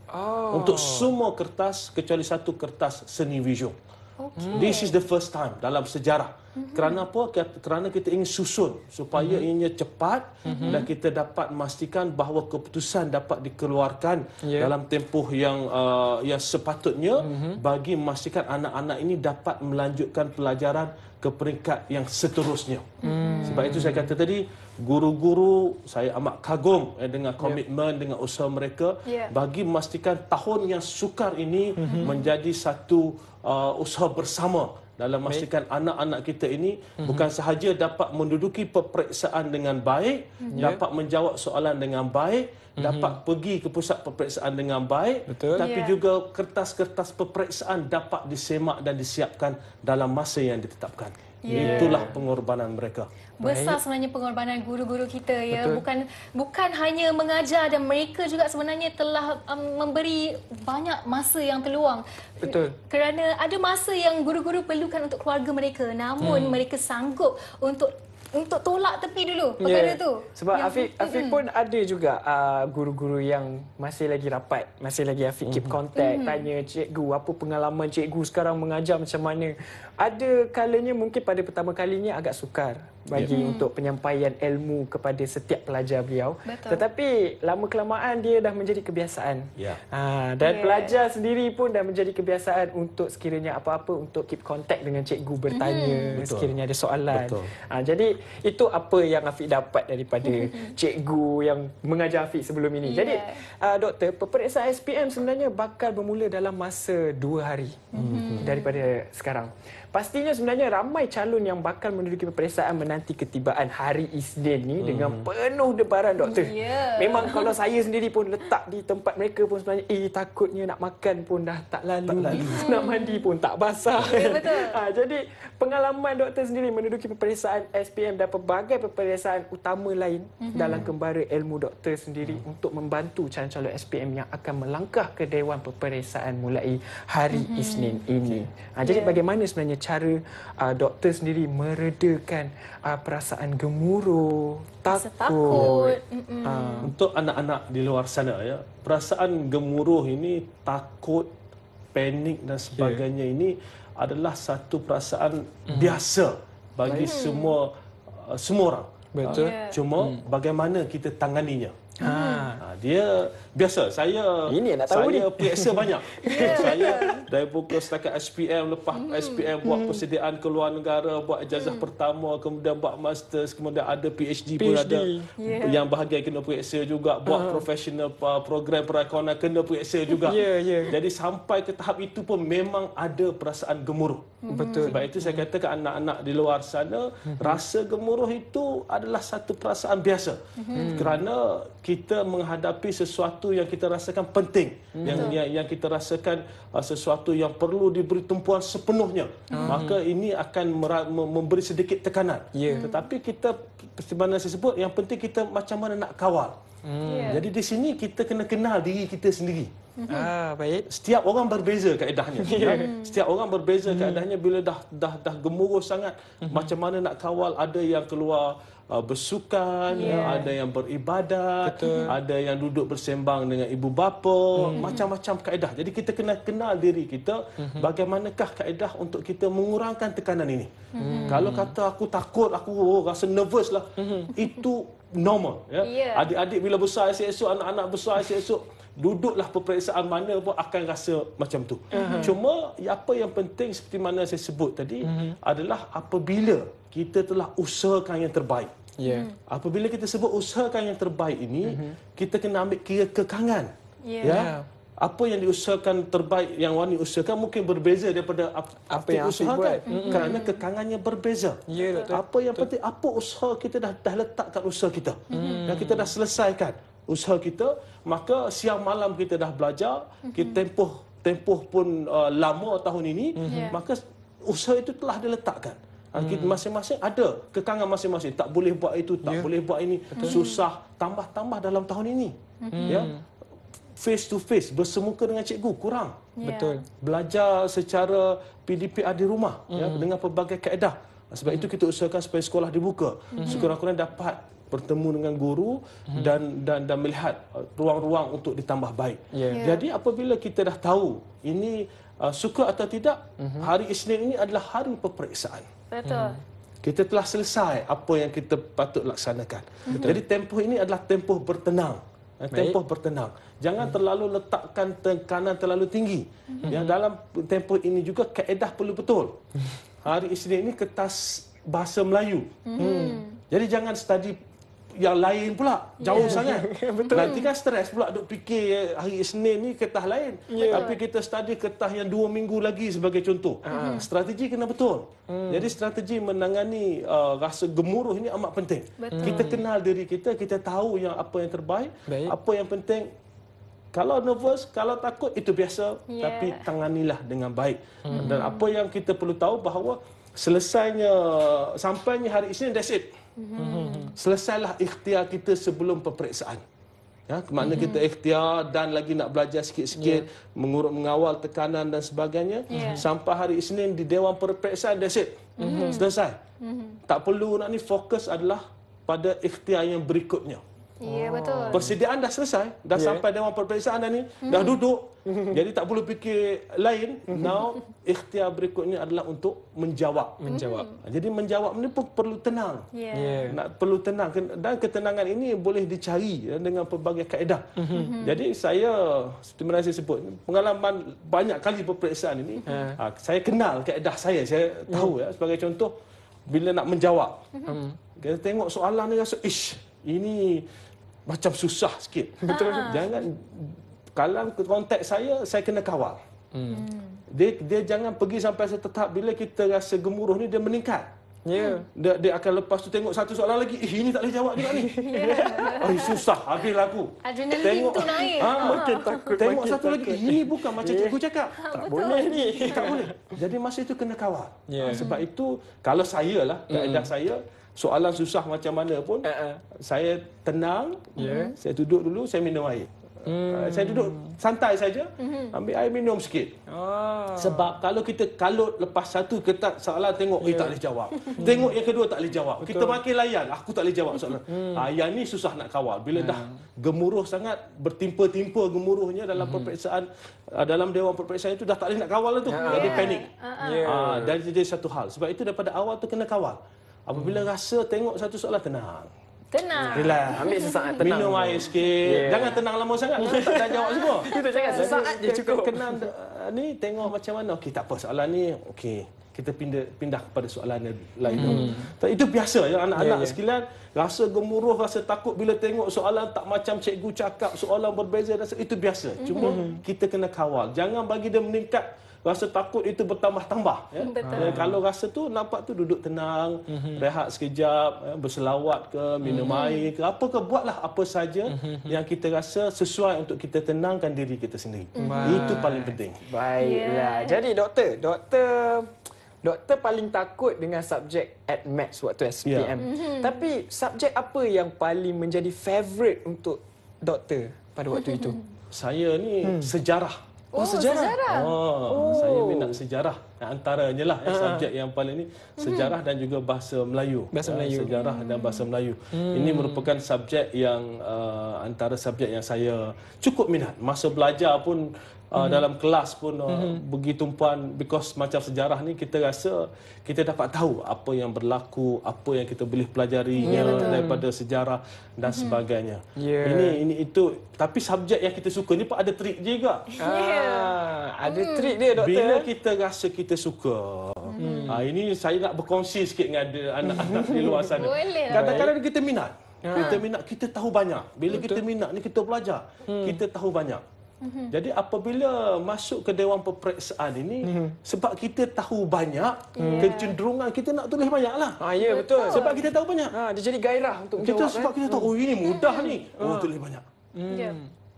Oh. Untuk semua kertas kecuali satu kertas seni visual. Okay. This is the first time dalam sejarah. Mm-hmm. Kerana apa? Kerana kita ingin susun supaya mm -hmm. ianya cepat mm -hmm. dan kita dapat memastikan bahawa keputusan dapat dikeluarkan yeah. dalam tempoh yang uh, yang sepatutnya mm -hmm. bagi memastikan anak-anak ini dapat melanjutkan pelajaran ke peringkat yang seterusnya. Mm -hmm. Sebab itu saya kata tadi, guru-guru saya amat kagum eh, dengan komitmen, yeah. dengan usaha mereka yeah. bagi memastikan tahun yang sukar ini mm -hmm. menjadi satu uh, usaha bersama dalam memastikan anak-anak kita ini mm-hmm. bukan sahaja dapat menduduki peperiksaan dengan baik, mm-hmm. dapat ya. menjawab soalan dengan baik, mm-hmm. dapat pergi ke pusat peperiksaan dengan baik, Betul. tapi yeah. juga kertas-kertas peperiksaan dapat disemak dan disiapkan dalam masa yang ditetapkan. Yeah. Itulah pengorbanan mereka. Besar sebenarnya pengorbanan guru-guru kita ya. Betul. Bukan bukan hanya mengajar dan mereka juga sebenarnya telah um, memberi banyak masa yang terluang. Betul. Kerana ada masa yang guru-guru perlukan untuk keluarga mereka namun hmm. mereka sanggup untuk untuk tolak tepi dulu ya. perkara yeah. tu. Sebab yang Afiq, Afiq pun mm. ada juga uh, guru-guru yang masih lagi rapat, masih lagi Afiq mm. keep mm-hmm. contact, mm. tanya cikgu apa pengalaman cikgu sekarang mengajar macam mana. Ada kalanya mungkin pada pertama kalinya agak sukar bagi yeah. untuk penyampaian ilmu kepada setiap pelajar beliau. Betul. Tetapi lama kelamaan dia dah menjadi kebiasaan. Yeah. Ha, dan yeah. pelajar sendiri pun dah menjadi kebiasaan untuk sekiranya apa-apa untuk keep contact dengan cikgu bertanya mm-hmm. sekiranya ada soalan. Ha, jadi itu apa yang Afiq dapat daripada mm-hmm. cikgu yang mengajar Afiq sebelum ini. Yeah. Jadi uh, doktor, peperiksaan SPM sebenarnya bakal bermula dalam masa dua hari mm-hmm. daripada sekarang. Pastinya sebenarnya ramai calon yang bakal menduduki peperiksaan menanti ketibaan hari Isnin ni hmm. dengan penuh debaran doktor. Yeah. Memang kalau saya sendiri pun letak di tempat mereka pun sebenarnya eh takutnya nak makan pun dah tak lalu. Tak lalu. Hmm. Nak mandi pun tak basah. Yeah, betul. Ha, jadi pengalaman doktor sendiri menduduki peperiksaan SPM dan pelbagai peperiksaan utama lain mm-hmm. dalam kembara ilmu doktor sendiri mm. untuk membantu calon-calon SPM yang akan melangkah ke dewan peperiksaan mulai hari mm-hmm. Isnin ini. Ha, jadi yeah. bagaimana sebenarnya cara uh, doktor sendiri meredakan uh, perasaan gemuruh, takut. takut. Uh. Untuk anak-anak di luar sana ya, perasaan gemuruh ini, takut, panik dan sebagainya yeah. ini adalah satu perasaan mm. biasa bagi mm. semua uh, semua orang. Betul. Uh, Cuma ya. mm. bagaimana kita tanganinya. Ha. Mm. Uh, dia Biasa saya Ini nak tahu saya ni. periksa banyak. yeah. Saya dari buku setakat SPM lepas mm. SPM buat mm. persediaan ke luar negara, buat ijazah mm. pertama, kemudian buat master, kemudian ada PhD, PhD. pun ada. Yeah. Yang bahagian kena periksa juga, buat uh. professional uh, program perakonan kena periksa juga. yeah, yeah. Jadi sampai ke tahap itu pun memang ada perasaan gemuruh. Mm. Betul. Sebab itu saya katakan anak-anak di luar sana, mm. rasa gemuruh itu adalah satu perasaan biasa. Mm. Kerana kita menghadapi sesuatu sesuatu yang kita rasakan penting hmm. yang, yang yang kita rasakan uh, sesuatu yang perlu diberi tumpuan sepenuhnya hmm. maka ini akan memberi sedikit tekanan yeah. hmm. tetapi kita sebagaimana saya sebut yang penting kita macam mana nak kawal hmm. yeah. jadi di sini kita kena kenal diri kita sendiri hmm. Ah baik setiap orang berbeza kaedahnya kan? setiap orang berbeza hmm. kaedahnya bila dah dah dah gemuruh sangat hmm. macam mana nak kawal ada yang keluar uh, bersukan, ya, yeah. ada yang beribadat, Betul. ada yang duduk bersembang dengan ibu bapa, mm. macam-macam kaedah. Jadi kita kena kenal diri kita hmm bagaimanakah kaedah untuk kita mengurangkan tekanan ini. Mm. Kalau kata aku takut, aku oh, rasa nervous lah, hmm itu normal. Ya? Yeah. Adik-adik bila besar esok-esok, anak-anak besar esok-esok, duduklah peperiksaan mana pun akan rasa macam tu. Uh-huh. Cuma apa yang penting seperti mana saya sebut tadi uh-huh. adalah apabila kita telah usahakan yang terbaik. Yeah. Mhm. Apabila kita sebut usahakan yang terbaik ini, uh-huh. kita kena ambil kira kekangan. Yeah. Ya? ya. Apa yang diusahakan terbaik yang Wani usahakan mungkin berbeza daripada apa, apa yang usahakan. Buat. Kerana kekangannya berbeza. Yeah, ya, apa yang penting, apa usaha kita dah, dah letakkan usaha kita. Mm. Yang kita dah selesaikan usaha kita, maka siang malam kita dah belajar, mhm. kita tempuh tempuh pun uh, lama tahun ini, mhm. yeah. maka usaha itu telah diletakkan. Ah, hmm. Masing-masing ada kekangan masing-masing. Tak boleh buat itu, tak yeah. boleh buat ini. Betul. Susah, tambah-tambah dalam tahun ini. Hmm. Ya? Face to face, bersemuka dengan cikgu, kurang. Ya. Betul. Belajar secara PDPA di rumah hmm. ya? Mhm. dengan pelbagai kaedah. Sebab hmm. itu kita usahakan supaya sekolah dibuka. Hmm. Sekurang-kurangnya dapat bertemu dengan guru mhm. dan dan dan melihat uh, ruang-ruang untuk ditambah baik. Yeah. Yeah. Jadi apabila kita dah tahu ini uh, suka atau tidak mm-hmm. hari Isnin ini adalah hari peperiksaan. Betul. Mm-hmm. Kita telah selesai apa yang kita patut laksanakan. Betul. Jadi tempoh ini adalah tempoh bertenang. Eh, tempoh bertenang. Jangan hmm. terlalu letakkan tekanan terlalu tinggi. Hmm. Yang dalam tempoh ini juga kaedah perlu betul. Hmm. Hari Isnin ini kertas bahasa Melayu. Hmm. hmm. Jadi jangan study yang lain pula jauh yeah. sangat Betul. nanti kan stres pula duk fikir hari Isnin ni ketah lain yeah. tapi kita study ketah yang 2 minggu lagi sebagai contoh uh strategi kena betul hmm. jadi strategi menangani uh, rasa gemuruh ini amat penting betul. kita kenal diri kita kita tahu yang apa yang terbaik Baik. apa yang penting kalau nervous, kalau takut itu biasa yeah. tapi tanganilah dengan baik. hmm Dan apa yang kita perlu tahu bahawa selesainya sampainya hari Isnin that's it. hmm Mm-hmm. Hmm. Selesailah ikhtiar kita sebelum peperiksaan. Ya, ke mana -hmm. kita mm-hmm. ikhtiar dan lagi nak belajar sikit-sikit, yeah. mengurut mengawal tekanan dan sebagainya. Yeah. Sampai hari Isnin di Dewan Perperiksaan, that's it. -hmm. Selesai. -hmm. Tak perlu nak ni, fokus adalah pada ikhtiar yang berikutnya. Mm Ya, betul. Oh. Persediaan dah selesai. Dah yeah. sampai dengan perperiksaan dah ni. Mm. Dah duduk. Jadi tak perlu fikir lain. Now, ikhtiar berikutnya adalah untuk menjawab. Menjawab. Hmm. Jadi menjawab ni pun perlu tenang. Yeah. Ya. Nak perlu tenang. Dan ketenangan ini boleh dicari ya, dengan pelbagai kaedah. Mhm. Mhm. Jadi saya, seperti mana saya sebut, pengalaman banyak kali perperiksaan ini, ha. Ha, saya kenal kaedah saya. Saya tahu hmm. ya. Sebagai contoh, bila nak menjawab. Mhm. Hmm. kita tengok soalan ni rasa, ish, ini macam susah sikit. Betul. Ha. Jangan kalau kontak saya saya kena kawal. Hmm. hmm. Dia dia jangan pergi sampai satu tahap bila kita rasa gemuruh ni dia meningkat. Ya. Yeah. Hmm. Dia, dia akan lepas tu tengok satu soalan lagi. Eh, ini tak boleh jawab juga ni. Ay, yeah. susah. Habis aku. Adrenaline tengok, tu naik. Ha, ha. Makin takut. Tengok makin satu takut. lagi. Ini bukan macam yeah. cikgu cakap. Ha, tak betul. boleh ni. tak boleh. Jadi masa itu kena kawal. Yeah. Ha, sebab mm. itu, kalau saya lah, hmm. keadaan mm. saya, soalan susah macam mana pun uh-uh. saya tenang yeah. saya duduk dulu saya minum air hmm. Ah, saya duduk santai saja hmm. ambil air minum sikit oh. sebab kalau kita kalut lepas satu kita soalan tengok yeah. Ya. tak boleh jawab hmm. tengok yang kedua tak boleh jawab Betul. kita makin layan aku tak boleh jawab soalan uh, yang ni susah nak kawal bila uh. dah gemuruh sangat bertimpa-timpa gemuruhnya dalam uh perperiksaan dalam dewan perperiksaan itu dah tak boleh nak kawal lah tu uh-huh. jadi panik uh-huh. Ya. uh, dan jadi satu hal sebab itu daripada awal tu kena kawal Apabila hmm. rasa tengok satu soalan tenang. Tenang. Bila ambil sesaat tenang. Minum air sikit. Yeah. Jangan tenang lama sangat. Kita tak tanya jawab semua. Kita cakap sesaat je cukup. Kenang eh, ni tengok macam mana. Okey tak apa soalan ni. Okey. Kita pindah pindah kepada soalan yang lain. Hmm. Tak, itu biasa Yang anak-anak yeah, sekalian rasa gemuruh, rasa takut bila tengok soalan tak macam cikgu cakap, soalan berbeza rasa itu biasa. Cuma mm-hmm. kita kena kawal. Jangan bagi dia meningkat rasa takut itu bertambah-tambah ya. Hmm, kalau rasa tu nampak tu duduk tenang mm-hmm. rehat sekejap ya, berselawat ke minum mm-hmm. air ke apa ke buatlah apa saja mm-hmm. yang kita rasa sesuai untuk kita tenangkan diri kita sendiri mm-hmm. itu paling penting baiklah yeah. jadi doktor doktor doktor paling takut dengan subjek at maths waktu SPM yeah. mm-hmm. tapi subjek apa yang paling menjadi favorite untuk doktor pada waktu itu saya ni hmm. sejarah Oh, oh, sejarah. sejarah. Oh, oh. Saya minat sejarah. Antaranya lah eh, ha, ha. subjek yang paling ini. Hmm. Sejarah -hmm. dan juga bahasa Melayu. Bahasa eh, Melayu. Sejarah mm. dan hmm. bahasa Melayu. Mm. Ini merupakan subjek yang uh, antara subjek yang saya cukup minat. Masa belajar pun mm-hmm. dalam kelas pun uh, mm-hmm. bagi tumpuan because macam sejarah ni kita rasa kita dapat tahu apa yang berlaku apa yang kita boleh pelajarinya yeah, daripada sejarah dan mm-hmm. sebagainya yeah. ini ini itu tapi subjek yang kita suka ni pun ada trik juga yeah. ah, ya. ada mm. trik dia doktor bila eh? kita rasa kita suka mm. ah, ini saya nak berkongsi sikit dengan ada anak-anak di luar sana lah. kadang-kadang kita minat ah. kita minat kita tahu banyak bila Betul. kita minat ni kita belajar hmm. kita tahu banyak Mhm. Jadi apabila masuk ke Dewan Peperiksaan ini, mm -hmm. sebab kita tahu banyak, yeah. kecenderungan kita nak tulis banyaklah. Ha, ya, yeah, betul. Sebab kita tahu banyak. Ha, dia jadi gairah untuk menjawab. Kita, sebab eh. kita tahu, oh ini mudah mhm. ni. Oh, ah. tulis banyak. Ya. Mm. Yeah.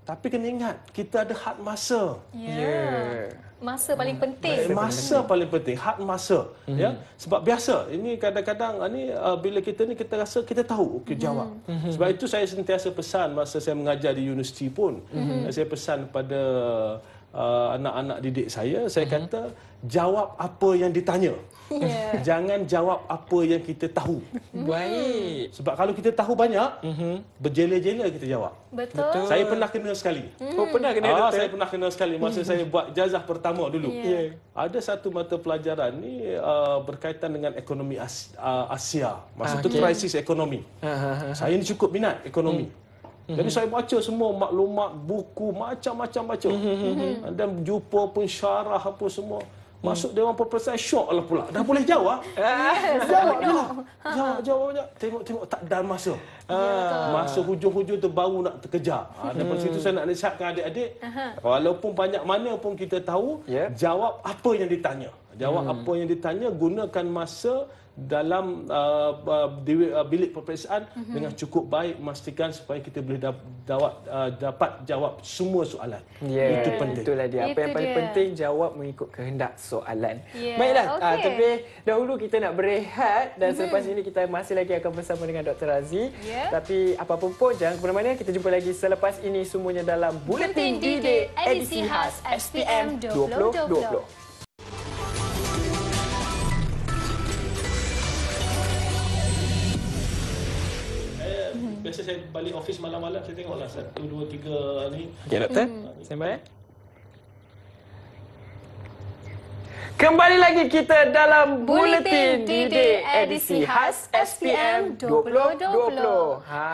Tapi kena ingat, kita ada had masa. Ya. Yeah. Masa paling penting. Masa paling penting, had masa. Mm-hmm. Ya? Sebab biasa, ini kadang-kadang ini, ah, uh, ah, bila kita ni kita rasa kita tahu, kita mm-hmm. jawab. Mhm. Sebab itu saya sentiasa pesan masa saya mengajar di universiti pun. Mm-hmm. Saya pesan kepada uh, anak-anak didik saya, saya uh-huh. kata jawab apa yang ditanya. Yeah. Jangan jawab apa yang kita tahu. Mhm. Baik. Sebab kalau kita tahu banyak, uh-huh. berjela-jela kita jawab. Betul. Saya pernah kena sekali. Mm. Oh, pernah kena? Ah, saya pernah kena sekali masa saya buat jazah pertama dulu. Yeah. Yeah. Ada satu mata pelajaran ni uh, berkaitan dengan ekonomi uh, Asia. maksudnya ah, okay. krisis ekonomi. Uh-huh. Saya ni cukup minat ekonomi. uh Mhm. Jadi saya baca semua maklumat, buku, macam-macam baca. Mhm, mhm, ah, dan jumpa pun syarah apa semua. Masuk Dewan saya syok lah pula. Dah boleh jawab? jawab jawab, lah. Jawab, jawab je. Tengok, tengok. Tak dalam masa. Uh, masa hujung-hujung tu baru nak terkejar. Uh, ah, hmm. Dari situ saya nak nasihatkan adik-adik. Walaupun banyak mana pun kita tahu, yeah. jawab apa yang ditanya. Jawab hmm. apa yang ditanya, gunakan masa dalam uh, uh, uh bilik peperiksaan mm -hmm. dengan cukup baik memastikan supaya kita boleh da dawat, uh, dapat jawab semua soalan. Yeah. Itu penting. Itulah dia. Apa Itu yang paling dia. penting, jawab mengikut kehendak soalan. Yeah. Baiklah, okay. uh, tapi dahulu kita nak berehat dan mm -hmm. selepas ini kita masih lagi akan bersama dengan Dr. Razi. Yeah. Tapi apapun pun, jangan ke mana-mana. Kita jumpa lagi selepas ini semuanya dalam Bulletin D-Day edisi khas SPM 2020. 2020. biasa saya balik office malam-malam saya tengoklah satu dua tiga ni. Okey ya, doktor. Hmm. Sembai. Kembali lagi kita dalam Buletin Didik Edisi Khas SPM 2020. 2020. Ha,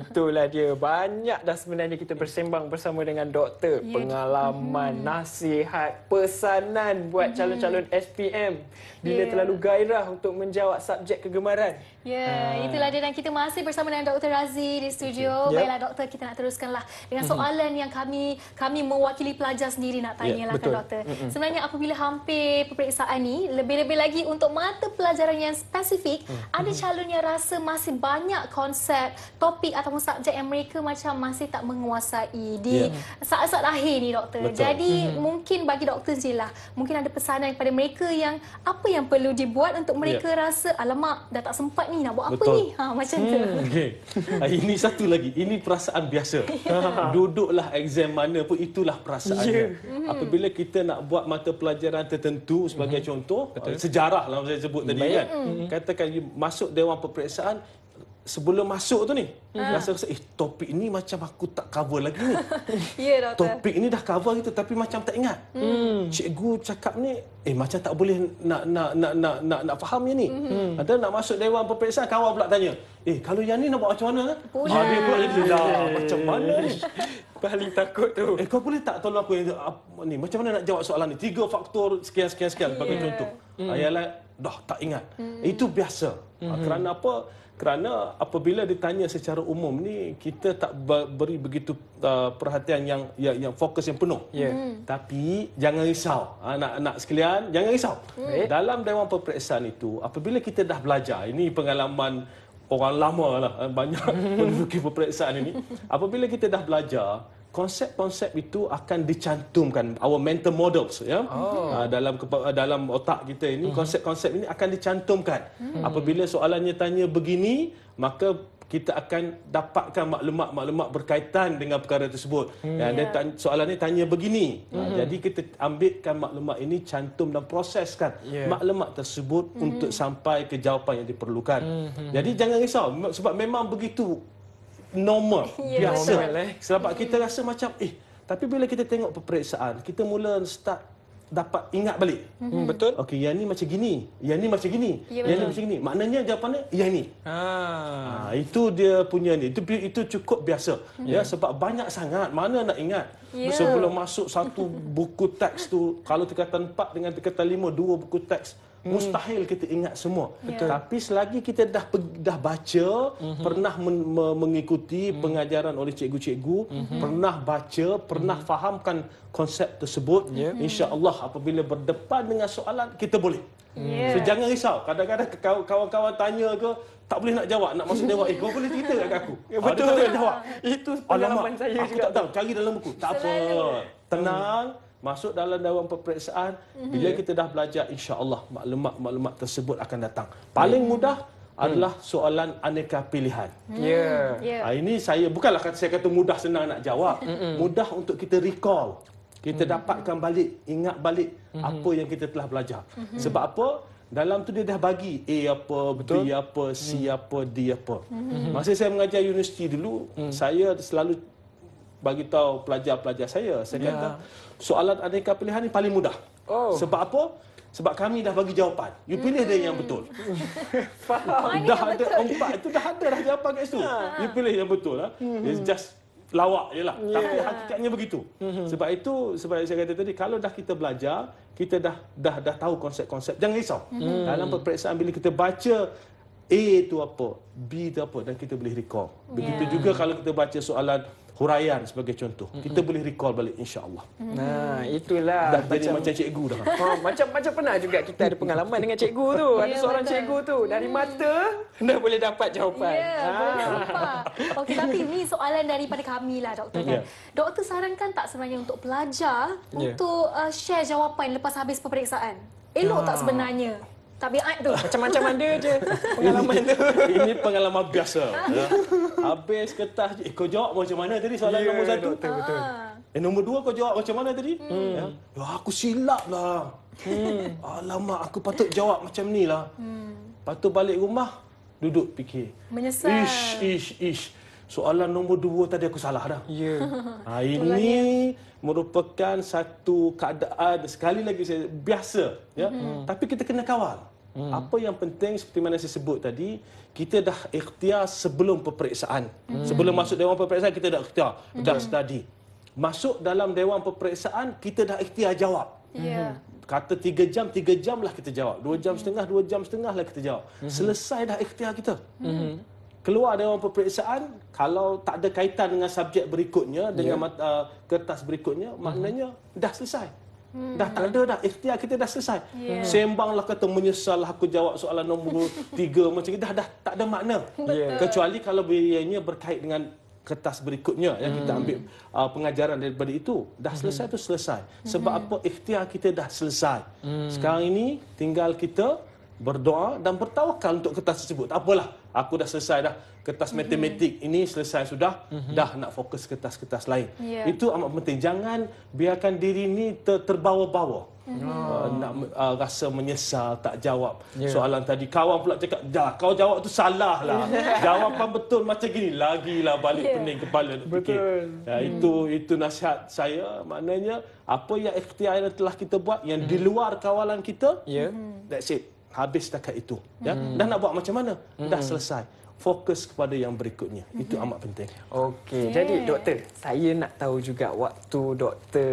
itulah dia. Banyak dah sebenarnya kita bersembang bersama dengan doktor. Ya. Pengalaman, hmm. nasihat, pesanan buat hmm. calon-calon SPM. Bila ya. terlalu gairah untuk menjawab subjek kegemaran. Ya, uh, itulah dia dan kita masih bersama dengan Dr. Razi di studio. Yep. Baiklah doktor, kita nak teruskanlah dengan mhm. soalan mm-hmm. yang kami kami mewakili pelajar sendiri nak ya, tanya yeah, kan doktor. Mm-hmm. Sebenarnya apabila hampir peperiksaan ni, lebih-lebih lagi untuk mata pelajaran yang spesifik, mm-hmm. ada mhm. calon yang rasa masih banyak konsep, topik ataupun subjek yang mereka macam masih tak menguasai di yeah. saat-saat akhir ni doktor. Betul. Jadi mm-hmm. mungkin bagi doktor sajalah, mungkin ada pesanan kepada mereka yang apa yang perlu dibuat untuk ya. mereka yeah. rasa alamak dah tak sempat ni nak buat apa ni ha macam hmm. tu okey ah, ini satu lagi ini perasaan biasa yeah. duduklah exam mana pun itulah perasaannya yeah. Hmm. apabila kita nak buat mata pelajaran tertentu sebagai hmm contoh Betul. sejarah lah saya sebut tadi mm kan hmm katakan masuk dewan peperiksaan sebelum masuk tu ni ha. rasa eh topik ni macam aku tak cover lagi ni. ya yeah, doktor. Topik ni dah cover gitu tapi macam tak ingat. Hmm. Cikgu cakap ni eh macam tak boleh nak nak nak nak nak, nak faham ni. Hmm. Ada nak masuk dewan peperiksa kawan pula tanya. Eh kalau yang ni nak buat macam mana? Ha dia pula jadi dah macam mana ni? Paling takut tu. Eh kau boleh tak tolong aku yang, ni macam mana nak jawab soalan ni? Tiga faktor sekian sekian sekian yeah. bagi ya. contoh. Hmm. Ayalah dah tak ingat. Hmm. Itu biasa. Ah, hmm. Kerana apa? kerana apabila ditanya secara umum ni kita tak beri begitu uh, perhatian yang, yang yang fokus yang penuh yeah. mm. tapi jangan risau anak-anak ha, sekalian jangan risau mm. dalam dewan peperiksaan itu apabila kita dah belajar ini pengalaman orang lama lah eh, banyak penduduki peperiksaan ini apabila kita dah belajar konsep-konsep itu akan dicantumkan our mental models ya oh. uh, dalam ah, dalam otak kita ini hmm. konsep-konsep mm -hmm. ini akan dicantumkan mm. apabila soalannya tanya begini maka kita akan dapatkan maklumat-maklumat berkaitan dengan perkara tersebut. Hmm. Dan yeah. soalan ini tanya begini. Ah, hmm. Jadi kita ambilkan maklumat ini, cantum dan proseskan yeah. maklumat tersebut hmm. untuk sampai ke jawapan yang diperlukan. Hmm. Jadi jangan risau sebab memang begitu normal yeah. biasa normal, eh? sebab mm. kita rasa macam eh tapi bila kita tengok peperiksaan kita mula start dapat ingat balik mm-hmm. Mm, betul okey yang ni macam gini yang ni macam gini yeah, yang ni macam gini maknanya jawapannya yang ni ah. ah itu dia punya ni itu itu cukup biasa mm-hmm. ya sebab banyak sangat mana nak ingat yeah. sebelum masuk satu buku teks tu kalau tingkatan 4 dengan tingkatan 5 dua buku teks Hmm. Mustahil kita ingat semua. Ya. Betul. Tapi selagi kita dah dah baca, hmm. pernah men, me, mengikuti hmm. pengajaran oleh cikgu-cikgu, hmm. pernah baca, pernah hmm. fahamkan konsep tersebut, yeah. Mhm. insya-Allah apabila berdepan dengan soalan kita boleh. Hmm. So jangan risau. Kadang-kadang kawan-kawan tanya ke tak boleh nak jawab nak masuk dewa eh kau boleh cerita kat aku ya, betul ha, dia tak jawab itu pengalaman saya aku juga tak tahu cari dalam buku tak apa tenang hmm masuk dalam dalam peperiksaan mm-hmm. bila kita dah belajar insya-Allah maklumat-maklumat tersebut akan datang. Paling mm mudah hmm. adalah soalan aneka pilihan. Hmm. Ya. Yeah. Ah ini saya bukanlah kata saya kata mudah senang nak jawab. Mm-hmm. Mudah untuk kita recall. Kita mm-hmm. dapatkan balik, ingat balik mm-hmm. apa yang kita telah belajar. Mm-hmm. Sebab apa? Dalam tu dia dah bagi A apa, Betul? B apa, C mm. apa, D apa. Mm-hmm. Masa saya mengajar universiti dulu, mm-hmm. saya selalu bagi tahu pelajar-pelajar saya. Saya yeah. kata soalan aneka pilihan ini paling mudah. Oh. Sebab apa? Sebab kami dah bagi jawapan. You pilih dia yang betul. Faham. dah yang ada betul. empat itu dah ada dah jawapan kat situ. Ha. you pilih yang betul lah. It's just lawak je lah. Yeah. Tapi hakikatnya begitu. Hmm. sebab itu, sebab saya kata tadi, kalau dah kita belajar, kita dah dah dah tahu konsep-konsep. Jangan risau. Hmm. Dalam peperiksaan bila kita baca A itu apa, B itu apa dan kita boleh recall. Begitu yeah. juga kalau kita baca soalan Huraian sebagai contoh. Mm -hmm. Kita boleh recall balik insya-Allah. Nah, itulah dah macam, jadi macam cikgu dah. Ha, macam macam pernah juga kita ada pengalaman dengan cikgu tu. Ada ya, seorang betul. cikgu tu dari mm. mata dah boleh dapat jawapan. Ya. Yeah, ha. Okey, tapi ni soalan daripada kami lah doktor kan. Yeah. Doktor sarankan tak sebenarnya untuk pelajar yeah. untuk uh, share jawapan lepas habis peperiksaan? Elok ha. tak ah. sebenarnya? tabiat tu macam-macam mana je pengalaman ini, tu ini pengalaman biasa ya. habis kertas je eh, kau jawab macam mana tadi soalan yeah, nombor satu betul, betul. Ah. Eh, nombor dua kau jawab macam mana tadi hmm. ya. ya aku silap lah hmm. alamak aku patut jawab macam ni lah hmm. patut balik rumah duduk fikir menyesal ish ish ish Soalan nombor dua tadi aku salah dah. Ya. Yeah. Ha, ini merupakan satu keadaan sekali lagi saya biasa ya. Mm-hmm. Tapi kita kena kawal. Hmm. Apa yang penting seperti mana saya sebut tadi, kita dah ikhtiar sebelum peperiksaan. Hmm. Sebelum masuk dewan peperiksaan kita dah ikhtiar, hmm. dah study. Masuk dalam dewan peperiksaan kita dah ikhtiar jawab. Yeah. Ya. Kata tiga jam, tiga jam lah kita jawab. dua jam hmm. setengah, dua jam setengah lah kita jawab. Hmm. Selesai dah ikhtiar kita. Hmm. hmm. Keluar dewan peperiksaan, kalau tak ada kaitan dengan subjek berikutnya, dengan yeah. uh, kertas berikutnya, maknanya hmm. dah selesai. hmm Hmm. Dah tak ada dah ikhtiar kita dah selesai. Yeah. Sembanglah kata menyesal aku jawab soalan nombor tiga macam ni dah dah tak ada makna. Yeah. Kecuali kalau ianya berkait dengan kertas berikutnya yang hmm. kita ambil uh, pengajaran daripada itu dah hmm. selesai hmm. selesai. Sebab hmm. apa ikhtiar kita dah selesai. Hmm. Sekarang ini tinggal kita berdoa dan bertawakal untuk kertas tersebut. Tak apalah, aku dah selesai dah kertas mm -hmm. matematik ini selesai sudah, mm -hmm. dah nak fokus kertas-kertas lain. Yeah. Itu amat penting. Jangan biarkan diri ini ter terbawa-bawa. Mm -hmm. uh, nak uh, rasa menyesal tak jawab yeah. soalan tadi. Kawan pula cakap, dah kau jawab tu salah lah. Jawapan betul macam gini, lagilah balik yeah. pening kepala nak fikir. Betul. Ya, hmm. itu itu nasihat saya. Maknanya, apa yang ikhtiar yang telah kita buat, yang mm -hmm. di mhm. luar kawalan kita, yeah. that's it habis setakat itu ya hmm. dah nak buat macam mana hmm. dah selesai fokus kepada yang berikutnya hmm. itu amat penting okey okay. jadi doktor saya nak tahu juga waktu doktor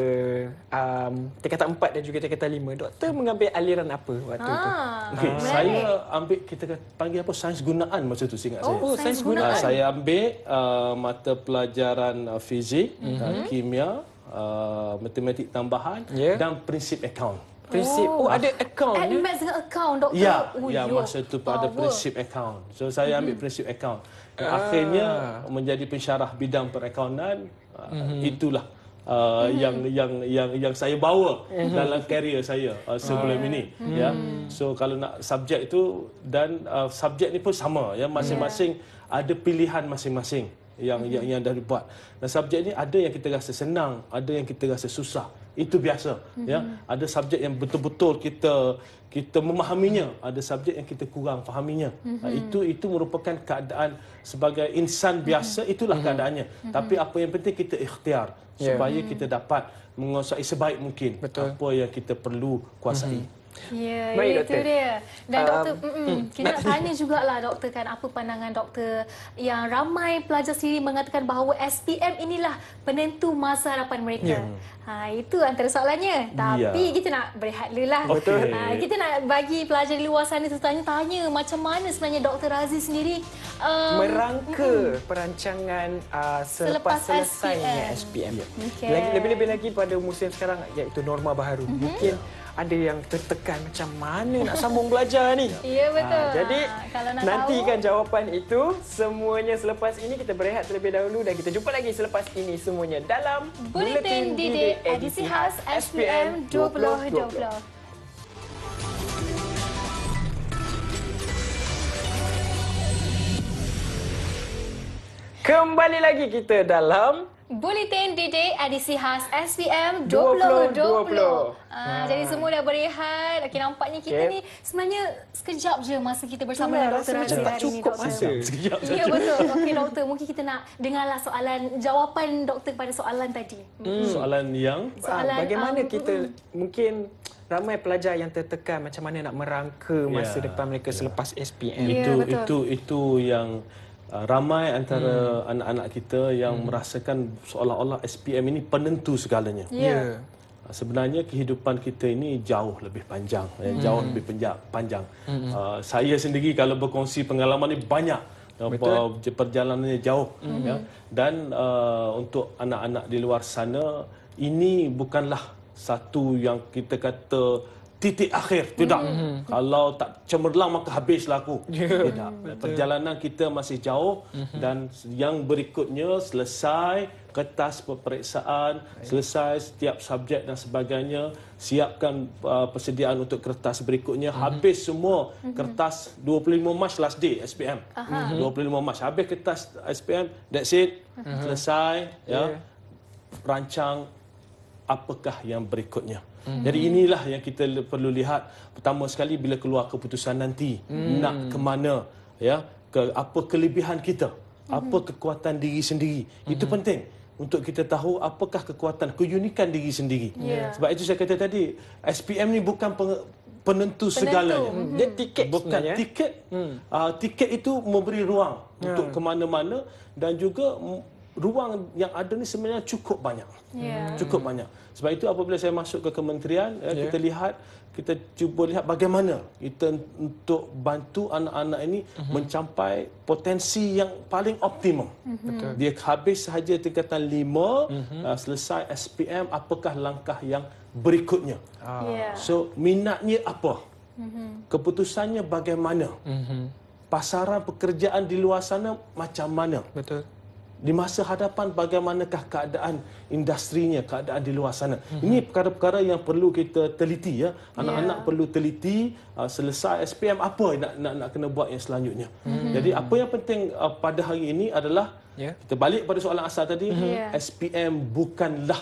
um tingkat empat dan juga tingkat lima doktor mengambil aliran apa waktu ah, itu okey saya ambil kita panggil apa sains gunaan masa tu ingat oh, saya oh sains gunaan uh, saya ambil uh, mata pelajaran uh, fizik mm-hmm. uh, kimia Uh, matematik tambahan yeah. dan prinsip akaun prinsip oh, oh ada account eh? ni. admin dengan account doktor ya oh, ya, ya. masa tu power. ada prinsip account so saya mm -hmm. ambil prinsip account dan uh. akhirnya ah. menjadi pensyarah bidang perakaunan mm -hmm. itulah uh, mm -hmm. yang yang yang yang saya bawa mm -hmm. dalam karier saya uh, sebelum uh. ini mm. ya so kalau nak subjek itu dan uh, subjek ni pun sama ya masing-masing yeah. ada pilihan masing-masing yang, mm -hmm. yang yang dah dibuat dan subjek ni ada yang kita rasa senang ada yang kita rasa susah itu biasa ya. mm-hmm. ya ada subjek yang betul-betul kita kita memahaminya ada subjek yang kita kurang fahaminya mm-hmm. itu itu merupakan keadaan sebagai insan mm-hmm. biasa itulah mm-hmm. keadaannya mm-hmm. tapi apa yang penting kita ikhtiar yeah. supaya mm-hmm. kita dapat menguasai sebaik mungkin betul. apa yang kita perlu kuasai mm-hmm. Ya, Baik, itu dia. Dan doktor, um, mm, kita nak tanya juga lah doktor kan apa pandangan doktor yang ramai pelajar sendiri mengatakan bahawa SPM inilah penentu masa harapan mereka. Ya. Ha, itu antara soalannya. Tapi ya. kita nak berehat dulu lah. Okay. Ha, kita nak bagi pelajar di luar sana tanya-tanya macam mana sebenarnya Doktor Razi sendiri um, merangka mm, perancangan uh, selepas, selepas selesainya SPM. SPM. Okay. Lebih-lebih lagi pada musim sekarang iaitu norma baru Mm -hmm. Mungkin... Ya ada yang tertekan macam mana nak sambung belajar ni. Ya betul. Ha, jadi ha, nantikan tahu. jawapan itu semuanya selepas ini kita berehat terlebih dahulu dan kita jumpa lagi selepas ini semuanya dalam Bulletin Didik Edisi Khas SPM 2020. 2020. Kembali lagi kita dalam Buletin D-Day edisi khas SPM 2020. 2020. Uh, ha. Jadi semua dah berehat. Okey, nampaknya kita okay. ni sebenarnya sekejap je masa kita bersama dengan Dr. Razif hari tak cukup ini. Sekejap saja. Ya, betul. Okey, Doktor. Mungkin kita nak dengarlah soalan, jawapan Doktor pada soalan tadi. Hmm. Soalan yang? Soalan, ah, Bagaimana um, kita um, mungkin ramai pelajar yang tertekan macam mana nak merangka masa yeah, depan mereka selepas SPM. Yeah, itu, betul. itu, itu yang... Uh, ramai antara hmm. anak-anak kita yang hmm. merasakan seolah-olah SPM ini penentu segalanya. Ya. Yeah. Uh, sebenarnya kehidupan kita ini jauh lebih panjang, mm. jauh lebih panjang. Mm. Uh, saya sendiri kalau berkongsi pengalaman ini banyak Betul. perjalanannya jauh. Mm. Ya. Dan uh, untuk anak-anak di luar sana ini bukanlah satu yang kita kata titik akhir tidak mm -hmm. kalau tak cemerlang maka habislah aku yeah. Ya. Eh, tidak Betul. perjalanan kita masih jauh mm -hmm. dan yang berikutnya selesai kertas peperiksaan Baik. selesai setiap subjek dan sebagainya siapkan uh, persediaan untuk kertas berikutnya mm -hmm. habis semua mm -hmm. kertas 25 Mac last day SPM uh -huh. 25 Mac habis kertas SPM that's it uh hmm. -huh. selesai yeah. ya, ya. rancang apakah yang berikutnya Hmm. Jadi inilah yang kita perlu lihat pertama sekali bila keluar keputusan nanti hmm. nak ke mana ya ke apa kelebihan kita hmm. apa kekuatan diri sendiri hmm. itu penting untuk kita tahu apakah kekuatan keunikan diri sendiri yeah. sebab itu saya kata tadi SPM ni bukan peng, penentu, penentu segalanya hmm. dia tiket bukan ya. tiket hmm. uh, tiket itu memberi ruang hmm. untuk ya. ke mana-mana dan juga ruang yang ada ni sebenarnya cukup banyak. Yeah. Cukup banyak. Sebab itu apabila saya masuk ke kementerian, yeah. Ya. kita lihat, kita cuba lihat bagaimana kita untuk bantu anak-anak ini mm-hmm. mencapai potensi yang paling optimum. Mm-hmm. Dia habis sahaja tingkatan lima, mm-hmm. selesai SPM, apakah langkah yang berikutnya. Ah. Yeah. So, minatnya apa? Mm-hmm. Keputusannya bagaimana? Mm-hmm. Pasaran pekerjaan di luar sana macam mana? Betul di masa hadapan bagaimanakah keadaan industrinya keadaan di luar sana mm-hmm. ini mhm. perkara-perkara yang perlu kita teliti ya anak-anak yeah. perlu teliti uh, selesai SPM apa nak nak nak kena buat yang selanjutnya mm-hmm. jadi apa yang penting uh, pada hari ini adalah yeah. kita balik pada soalan asal tadi mm-hmm. Ya. yeah. SPM bukanlah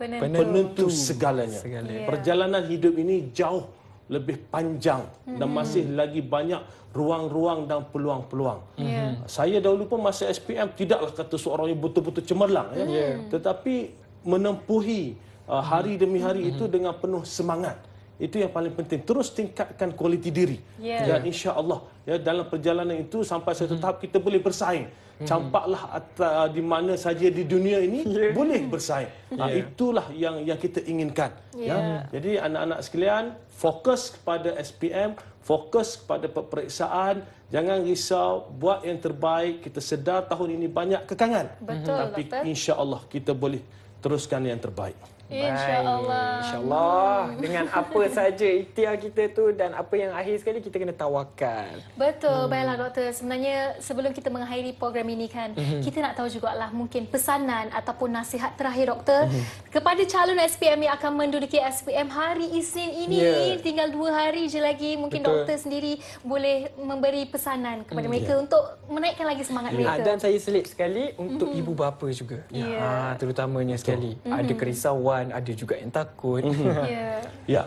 penentu, penentu segalanya, segalanya. Yeah. perjalanan hidup ini jauh lebih panjang mm -hmm. dan masih lagi banyak ruang-ruang dan peluang-peluang. Mm -hmm. Saya dahulu pun masa SPM tidaklah kata seorang yang betul-betul cemerlang. Mm -hmm. ya. Tetapi menempuhi uh, hari demi hari mm -hmm. itu dengan penuh semangat. Mm itu yang paling penting terus tingkatkan kualiti diri yeah. dan insya-Allah ya dalam perjalanan itu sampai satu hmm tahap kita boleh bersaing hmm campaklah atas, uh, di mana saja di dunia ini yeah. boleh bersaing yeah. ha, itulah yang yang kita inginkan ya. yeah. ya jadi anak-anak sekalian fokus kepada SPM fokus kepada peperiksaan jangan risau buat yang terbaik kita sedar tahun ini banyak kekangan Betul, tapi insya-Allah kita boleh teruskan yang terbaik InsyaAllah. InsyaAllah. Dengan apa saja ikhtiar kita tu dan apa yang akhir sekali, kita kena tawakal. Betul. Hmm. Baiklah, Doktor. Sebenarnya, sebelum kita mengakhiri program ini, kan, hmm. kita nak tahu juga lah mungkin pesanan ataupun nasihat terakhir, Doktor, hmm. kepada calon SPM yang akan menduduki SPM hari Isnin ini. Yeah. Tinggal dua hari je lagi. Mungkin Betul. Doktor sendiri boleh memberi pesanan kepada hmm. mereka yeah. untuk menaikkan lagi semangat yeah. mereka. Dan saya selit sekali untuk hmm. ibu bapa juga. Yeah. Ya. Ha, terutamanya Betul. sekali. Hmm. Ada kerisauan kawan, ada juga yang takut. Mhm. Ya. Yeah. Yeah.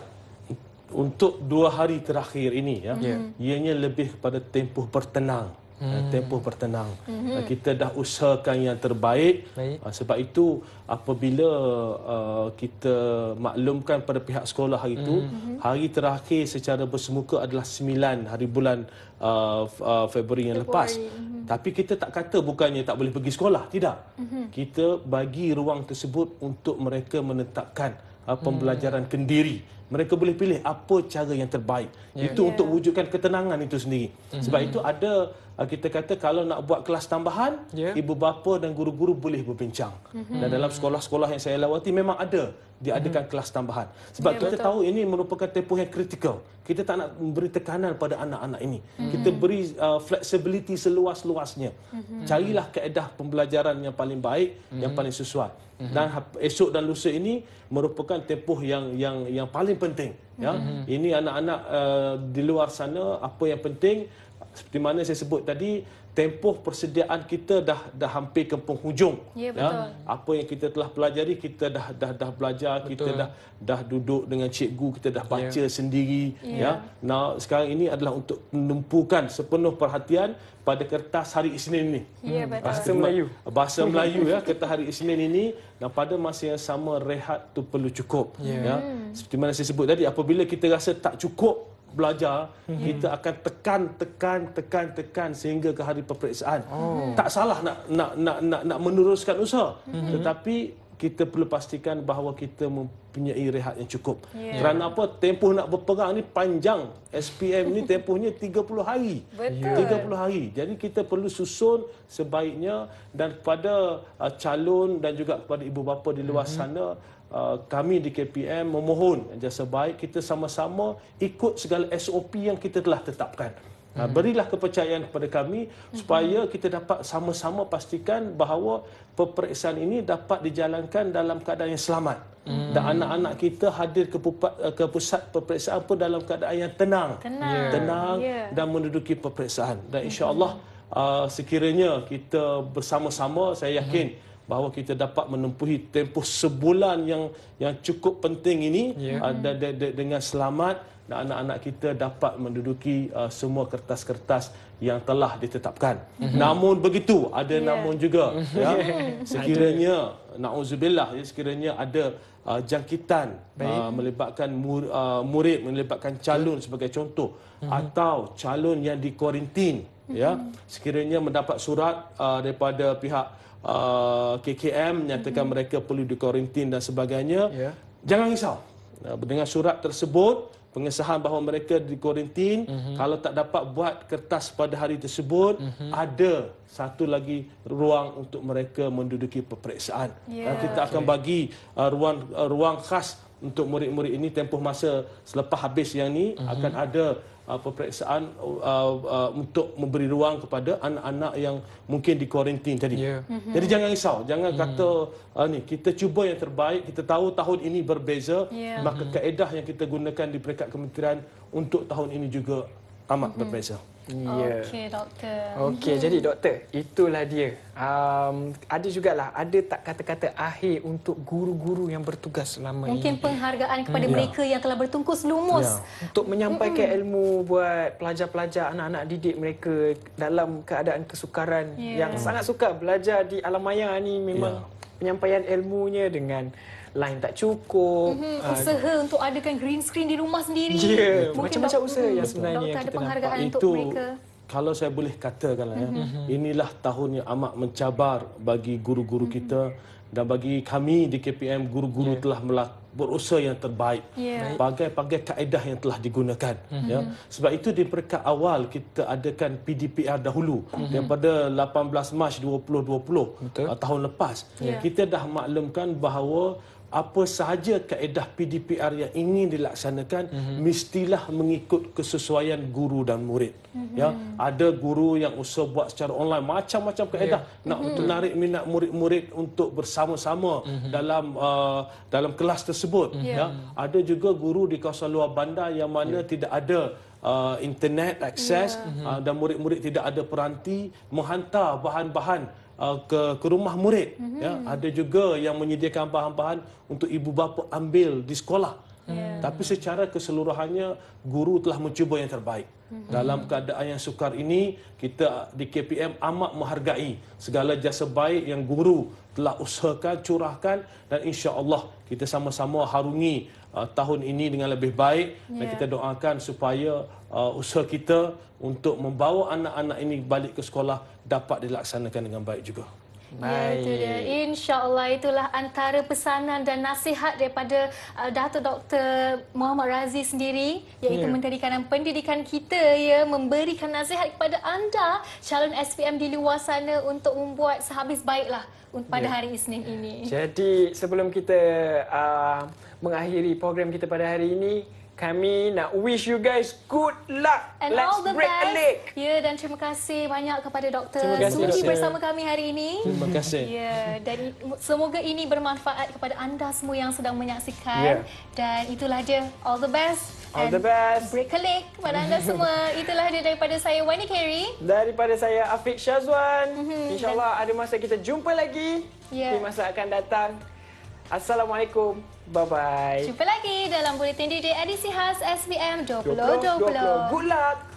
Untuk dua hari terakhir ini, ya, yeah. ianya lebih kepada tempoh bertenang. Eh, hmm. tempoh bertenang. Hmm. Eh, kita dah usahakan yang terbaik. Baik. Eh, sebab itu apabila uh, kita maklumkan pada pihak sekolah hari itu, hmm. hmm. hari terakhir secara bersemuka adalah 9 hari bulan uh, uh, Februari yang lepas. Hmm. Tapi kita tak kata bukannya tak boleh pergi sekolah. Tidak. Hmm. Kita bagi ruang tersebut untuk mereka menetapkan uh, pembelajaran hmm. kendiri mereka boleh pilih apa cara yang terbaik. Yeah. Itu yeah. untuk ya. wujudkan ketenangan itu sendiri. Mm-hmm. Sebab itu ada uh, kita kata kalau nak buat kelas tambahan, yeah. ibu bapa dan guru-guru boleh berbincang. Mm-hmm. Dan dalam sekolah-sekolah yang saya lawati memang ada diadakan -hmm. kelas tambahan. Sebab yeah, kita betul. tahu ini merupakan tempoh yang kritikal. Kita tak nak memberi tekanan pada anak-anak ini. -hmm. Kita beri uh, fleksibiliti seluas-luasnya. Mm -hmm. Carilah kaedah pembelajaran yang paling baik, -hmm. yang mhm. paling sesuai. -hmm. Dan esok dan lusa ini merupakan tempoh yang yang yang paling penting. Ya? Mhm. Ini anak-anak uh, di luar sana, apa yang penting, seperti mana saya sebut tadi, tempoh persediaan kita dah dah hampir ke penghujung ya, ya, betul. ya apa yang kita telah pelajari kita dah dah dah belajar betul. kita dah dah duduk dengan cikgu kita dah ya. baca ya. sendiri ya. ya now sekarang ini adalah untuk menumpukan sepenuh perhatian pada kertas hari Isnin ini ya, hmm. betul. bahasa Melayu bahasa Melayu ya kertas hari Isnin ini dan pada masa yang sama rehat tu perlu cukup ya, ya. seperti hmm. mana saya sebut tadi apabila kita rasa tak cukup belajar hmm. kita akan tekan tekan tekan tekan sehingga ke hari peperiksaan oh. tak salah nak nak nak nak, nak meneruskan usaha hmm. tetapi kita perlu pastikan bahawa kita mempunyai rehat yang cukup yeah. kerana apa tempoh nak berperang ni panjang SPM ni tempohnya 30 hari Betul. 30 hari jadi kita perlu susun sebaiknya dan kepada uh, calon dan juga kepada ibu bapa di luar hmm. sana Uh, kami di KPM memohon jasa baik kita sama-sama ikut segala SOP yang kita telah tetapkan. Uh, mhm. berilah kepercayaan kepada kami mhm. supaya kita dapat sama-sama pastikan bahawa peperiksaan ini dapat dijalankan dalam keadaan yang selamat. Mhm. Dan anak-anak hmm. kita hadir ke, pupat, eh, ke pusat peperiksaan pun dalam keadaan yang tenang. Tenang. Yeah. tenang yeah. Dan menduduki peperiksaan. Dan insyaAllah uh, sekiranya kita bersama-sama, saya yakin... Hmm bahawa kita dapat menempuhi tempoh sebulan yang yang cukup penting ini ada ya. yeah. uh, de- de- dengan selamat dan anak-anak kita dapat menduduki uh, semua kertas-kertas yang telah ditetapkan. Mm-hmm. Namun begitu ada yeah. namun juga ya sekiranya naudzubillah ya sekiranya ada uh, jangkitan uh, melibatkan mur, uh, murid melibatkan calon yeah. sebagai contoh mm-hmm. atau calon yang dikuarantin ya mhm. sekiranya mendapat surat uh, daripada pihak Uh, KKM menyatakan mm -hmm. mereka perlu dikorintin dan sebagainya. Yeah. Jangan risau. Uh, dengan surat tersebut, pengesahan bahawa mereka dikorintin, mm -hmm. kalau tak dapat buat kertas pada hari tersebut, mm -hmm. ada satu lagi ruang untuk mereka menduduki peperiksaan. Yeah. Uh, kita akan bagi uh, ruang ruang khas untuk murid-murid ini tempoh masa selepas habis yang ini mm -hmm. akan ada Uh, peperiksaan uh, uh, untuk memberi ruang kepada anak-anak yang mungkin dikuarantin tadi. Yeah. Mm-hmm. Jadi jangan risau, jangan mm. kata uh, ni kita cuba yang terbaik, kita tahu tahun ini berbeza, yeah. maka mm-hmm. kaedah yang kita gunakan di peringkat kementerian untuk tahun ini juga amat mm-hmm. berbeza. Ya. Okey, doktor. Okey, jadi doktor, itulah dia. Um, ada lah, ada tak kata-kata akhir untuk guru-guru yang bertugas selama Mungkin ini? Mungkin penghargaan kepada hmm. mereka ya. yang telah bertungkus lumus. Ya. Untuk menyampaikan hmm. ilmu buat pelajar-pelajar, anak-anak didik mereka dalam keadaan kesukaran ya. yang hmm. sangat suka Belajar di alam maya ini memang ya. penyampaian ilmunya dengan line tak cukup. Mm -hmm. Usaha uh, untuk adakan green screen di rumah sendiri. Ya, yeah. macam-macam usaha yang sebenarnya yang kita nampak. Untuk itu, mereka. kalau saya boleh katakan, mm -hmm. ya, mhm. Mhm. inilah tahun yang amat mencabar bagi guru-guru mm -hmm. kita dan bagi kami di KPM, guru-guru yeah. telah melakukan berusaha yang terbaik ya. bagai-bagai kaedah yang telah digunakan mm -hmm. ya. sebab itu di peringkat awal kita adakan PDPR dahulu mm -hmm. daripada 18 Mac 2020 Betul. Uh, tahun lepas yeah. kita dah maklumkan bahawa apa sahaja kaedah PDPR yang ingin dilaksanakan mm -hmm. mestilah mengikut kesesuaian guru dan murid mm -hmm. ya ada guru yang usah buat secara online macam-macam kaedah yeah. nak mm -hmm. menarik minat murid-murid untuk bersama-sama mm -hmm. dalam uh, dalam kelas tersebut mm -hmm. ya ada juga guru di kawasan luar bandar yang mana yeah. tidak ada uh, internet akses yeah. Mhm. uh, dan murid-murid tidak ada peranti menghantar bahan-bahan Uh, ke ke rumah murid mm -hmm. ya ada juga yang menyediakan bahan-bahan untuk ibu bapa ambil di sekolah yeah. tapi secara keseluruhannya guru telah mencuba yang terbaik mm Mhm. Dalam keadaan yang sukar ini, kita di KPM amat menghargai segala jasa baik yang guru telah usahakan, curahkan dan insya-Allah kita sama-sama harungi uh, tahun ini dengan lebih baik dan ya. kita doakan supaya uh, usaha kita untuk membawa anak-anak ini balik ke sekolah dapat dilaksanakan dengan baik juga. Baik. Ya, itu dia. InsyaAllah itulah antara pesanan dan nasihat daripada uh, Dato' Dr. Muhammad Razi sendiri, iaitu ya. Menteri Pendidikan kita, ya, memberikan nasihat kepada anda, calon SPM di luar sana untuk membuat sehabis baiklah pada ya. hari Isnin ini. Jadi, sebelum kita uh, mengakhiri program kita pada hari ini, kami nak wish you guys good luck. And Let's all the break best. a leg. Ya, yeah, dan terima kasih banyak kepada Dr. Sudi bersama kami hari ini. Terima kasih. Ya, yeah, dan semoga ini bermanfaat kepada anda semua yang sedang menyaksikan. Yeah. Dan itulah dia, all the best. All the best. Break a leg kepada anda semua. Itulah dia daripada saya, Wani Carey. Daripada saya, Afiq Syazwan. Mhm, InsyaAllah ada masa kita jumpa lagi. Yeah. Di masa akan datang. Assalamualaikum. Bye-bye. Jumpa lagi dalam bulletin DJ edisi khas SBM 2020. 2020. Good luck!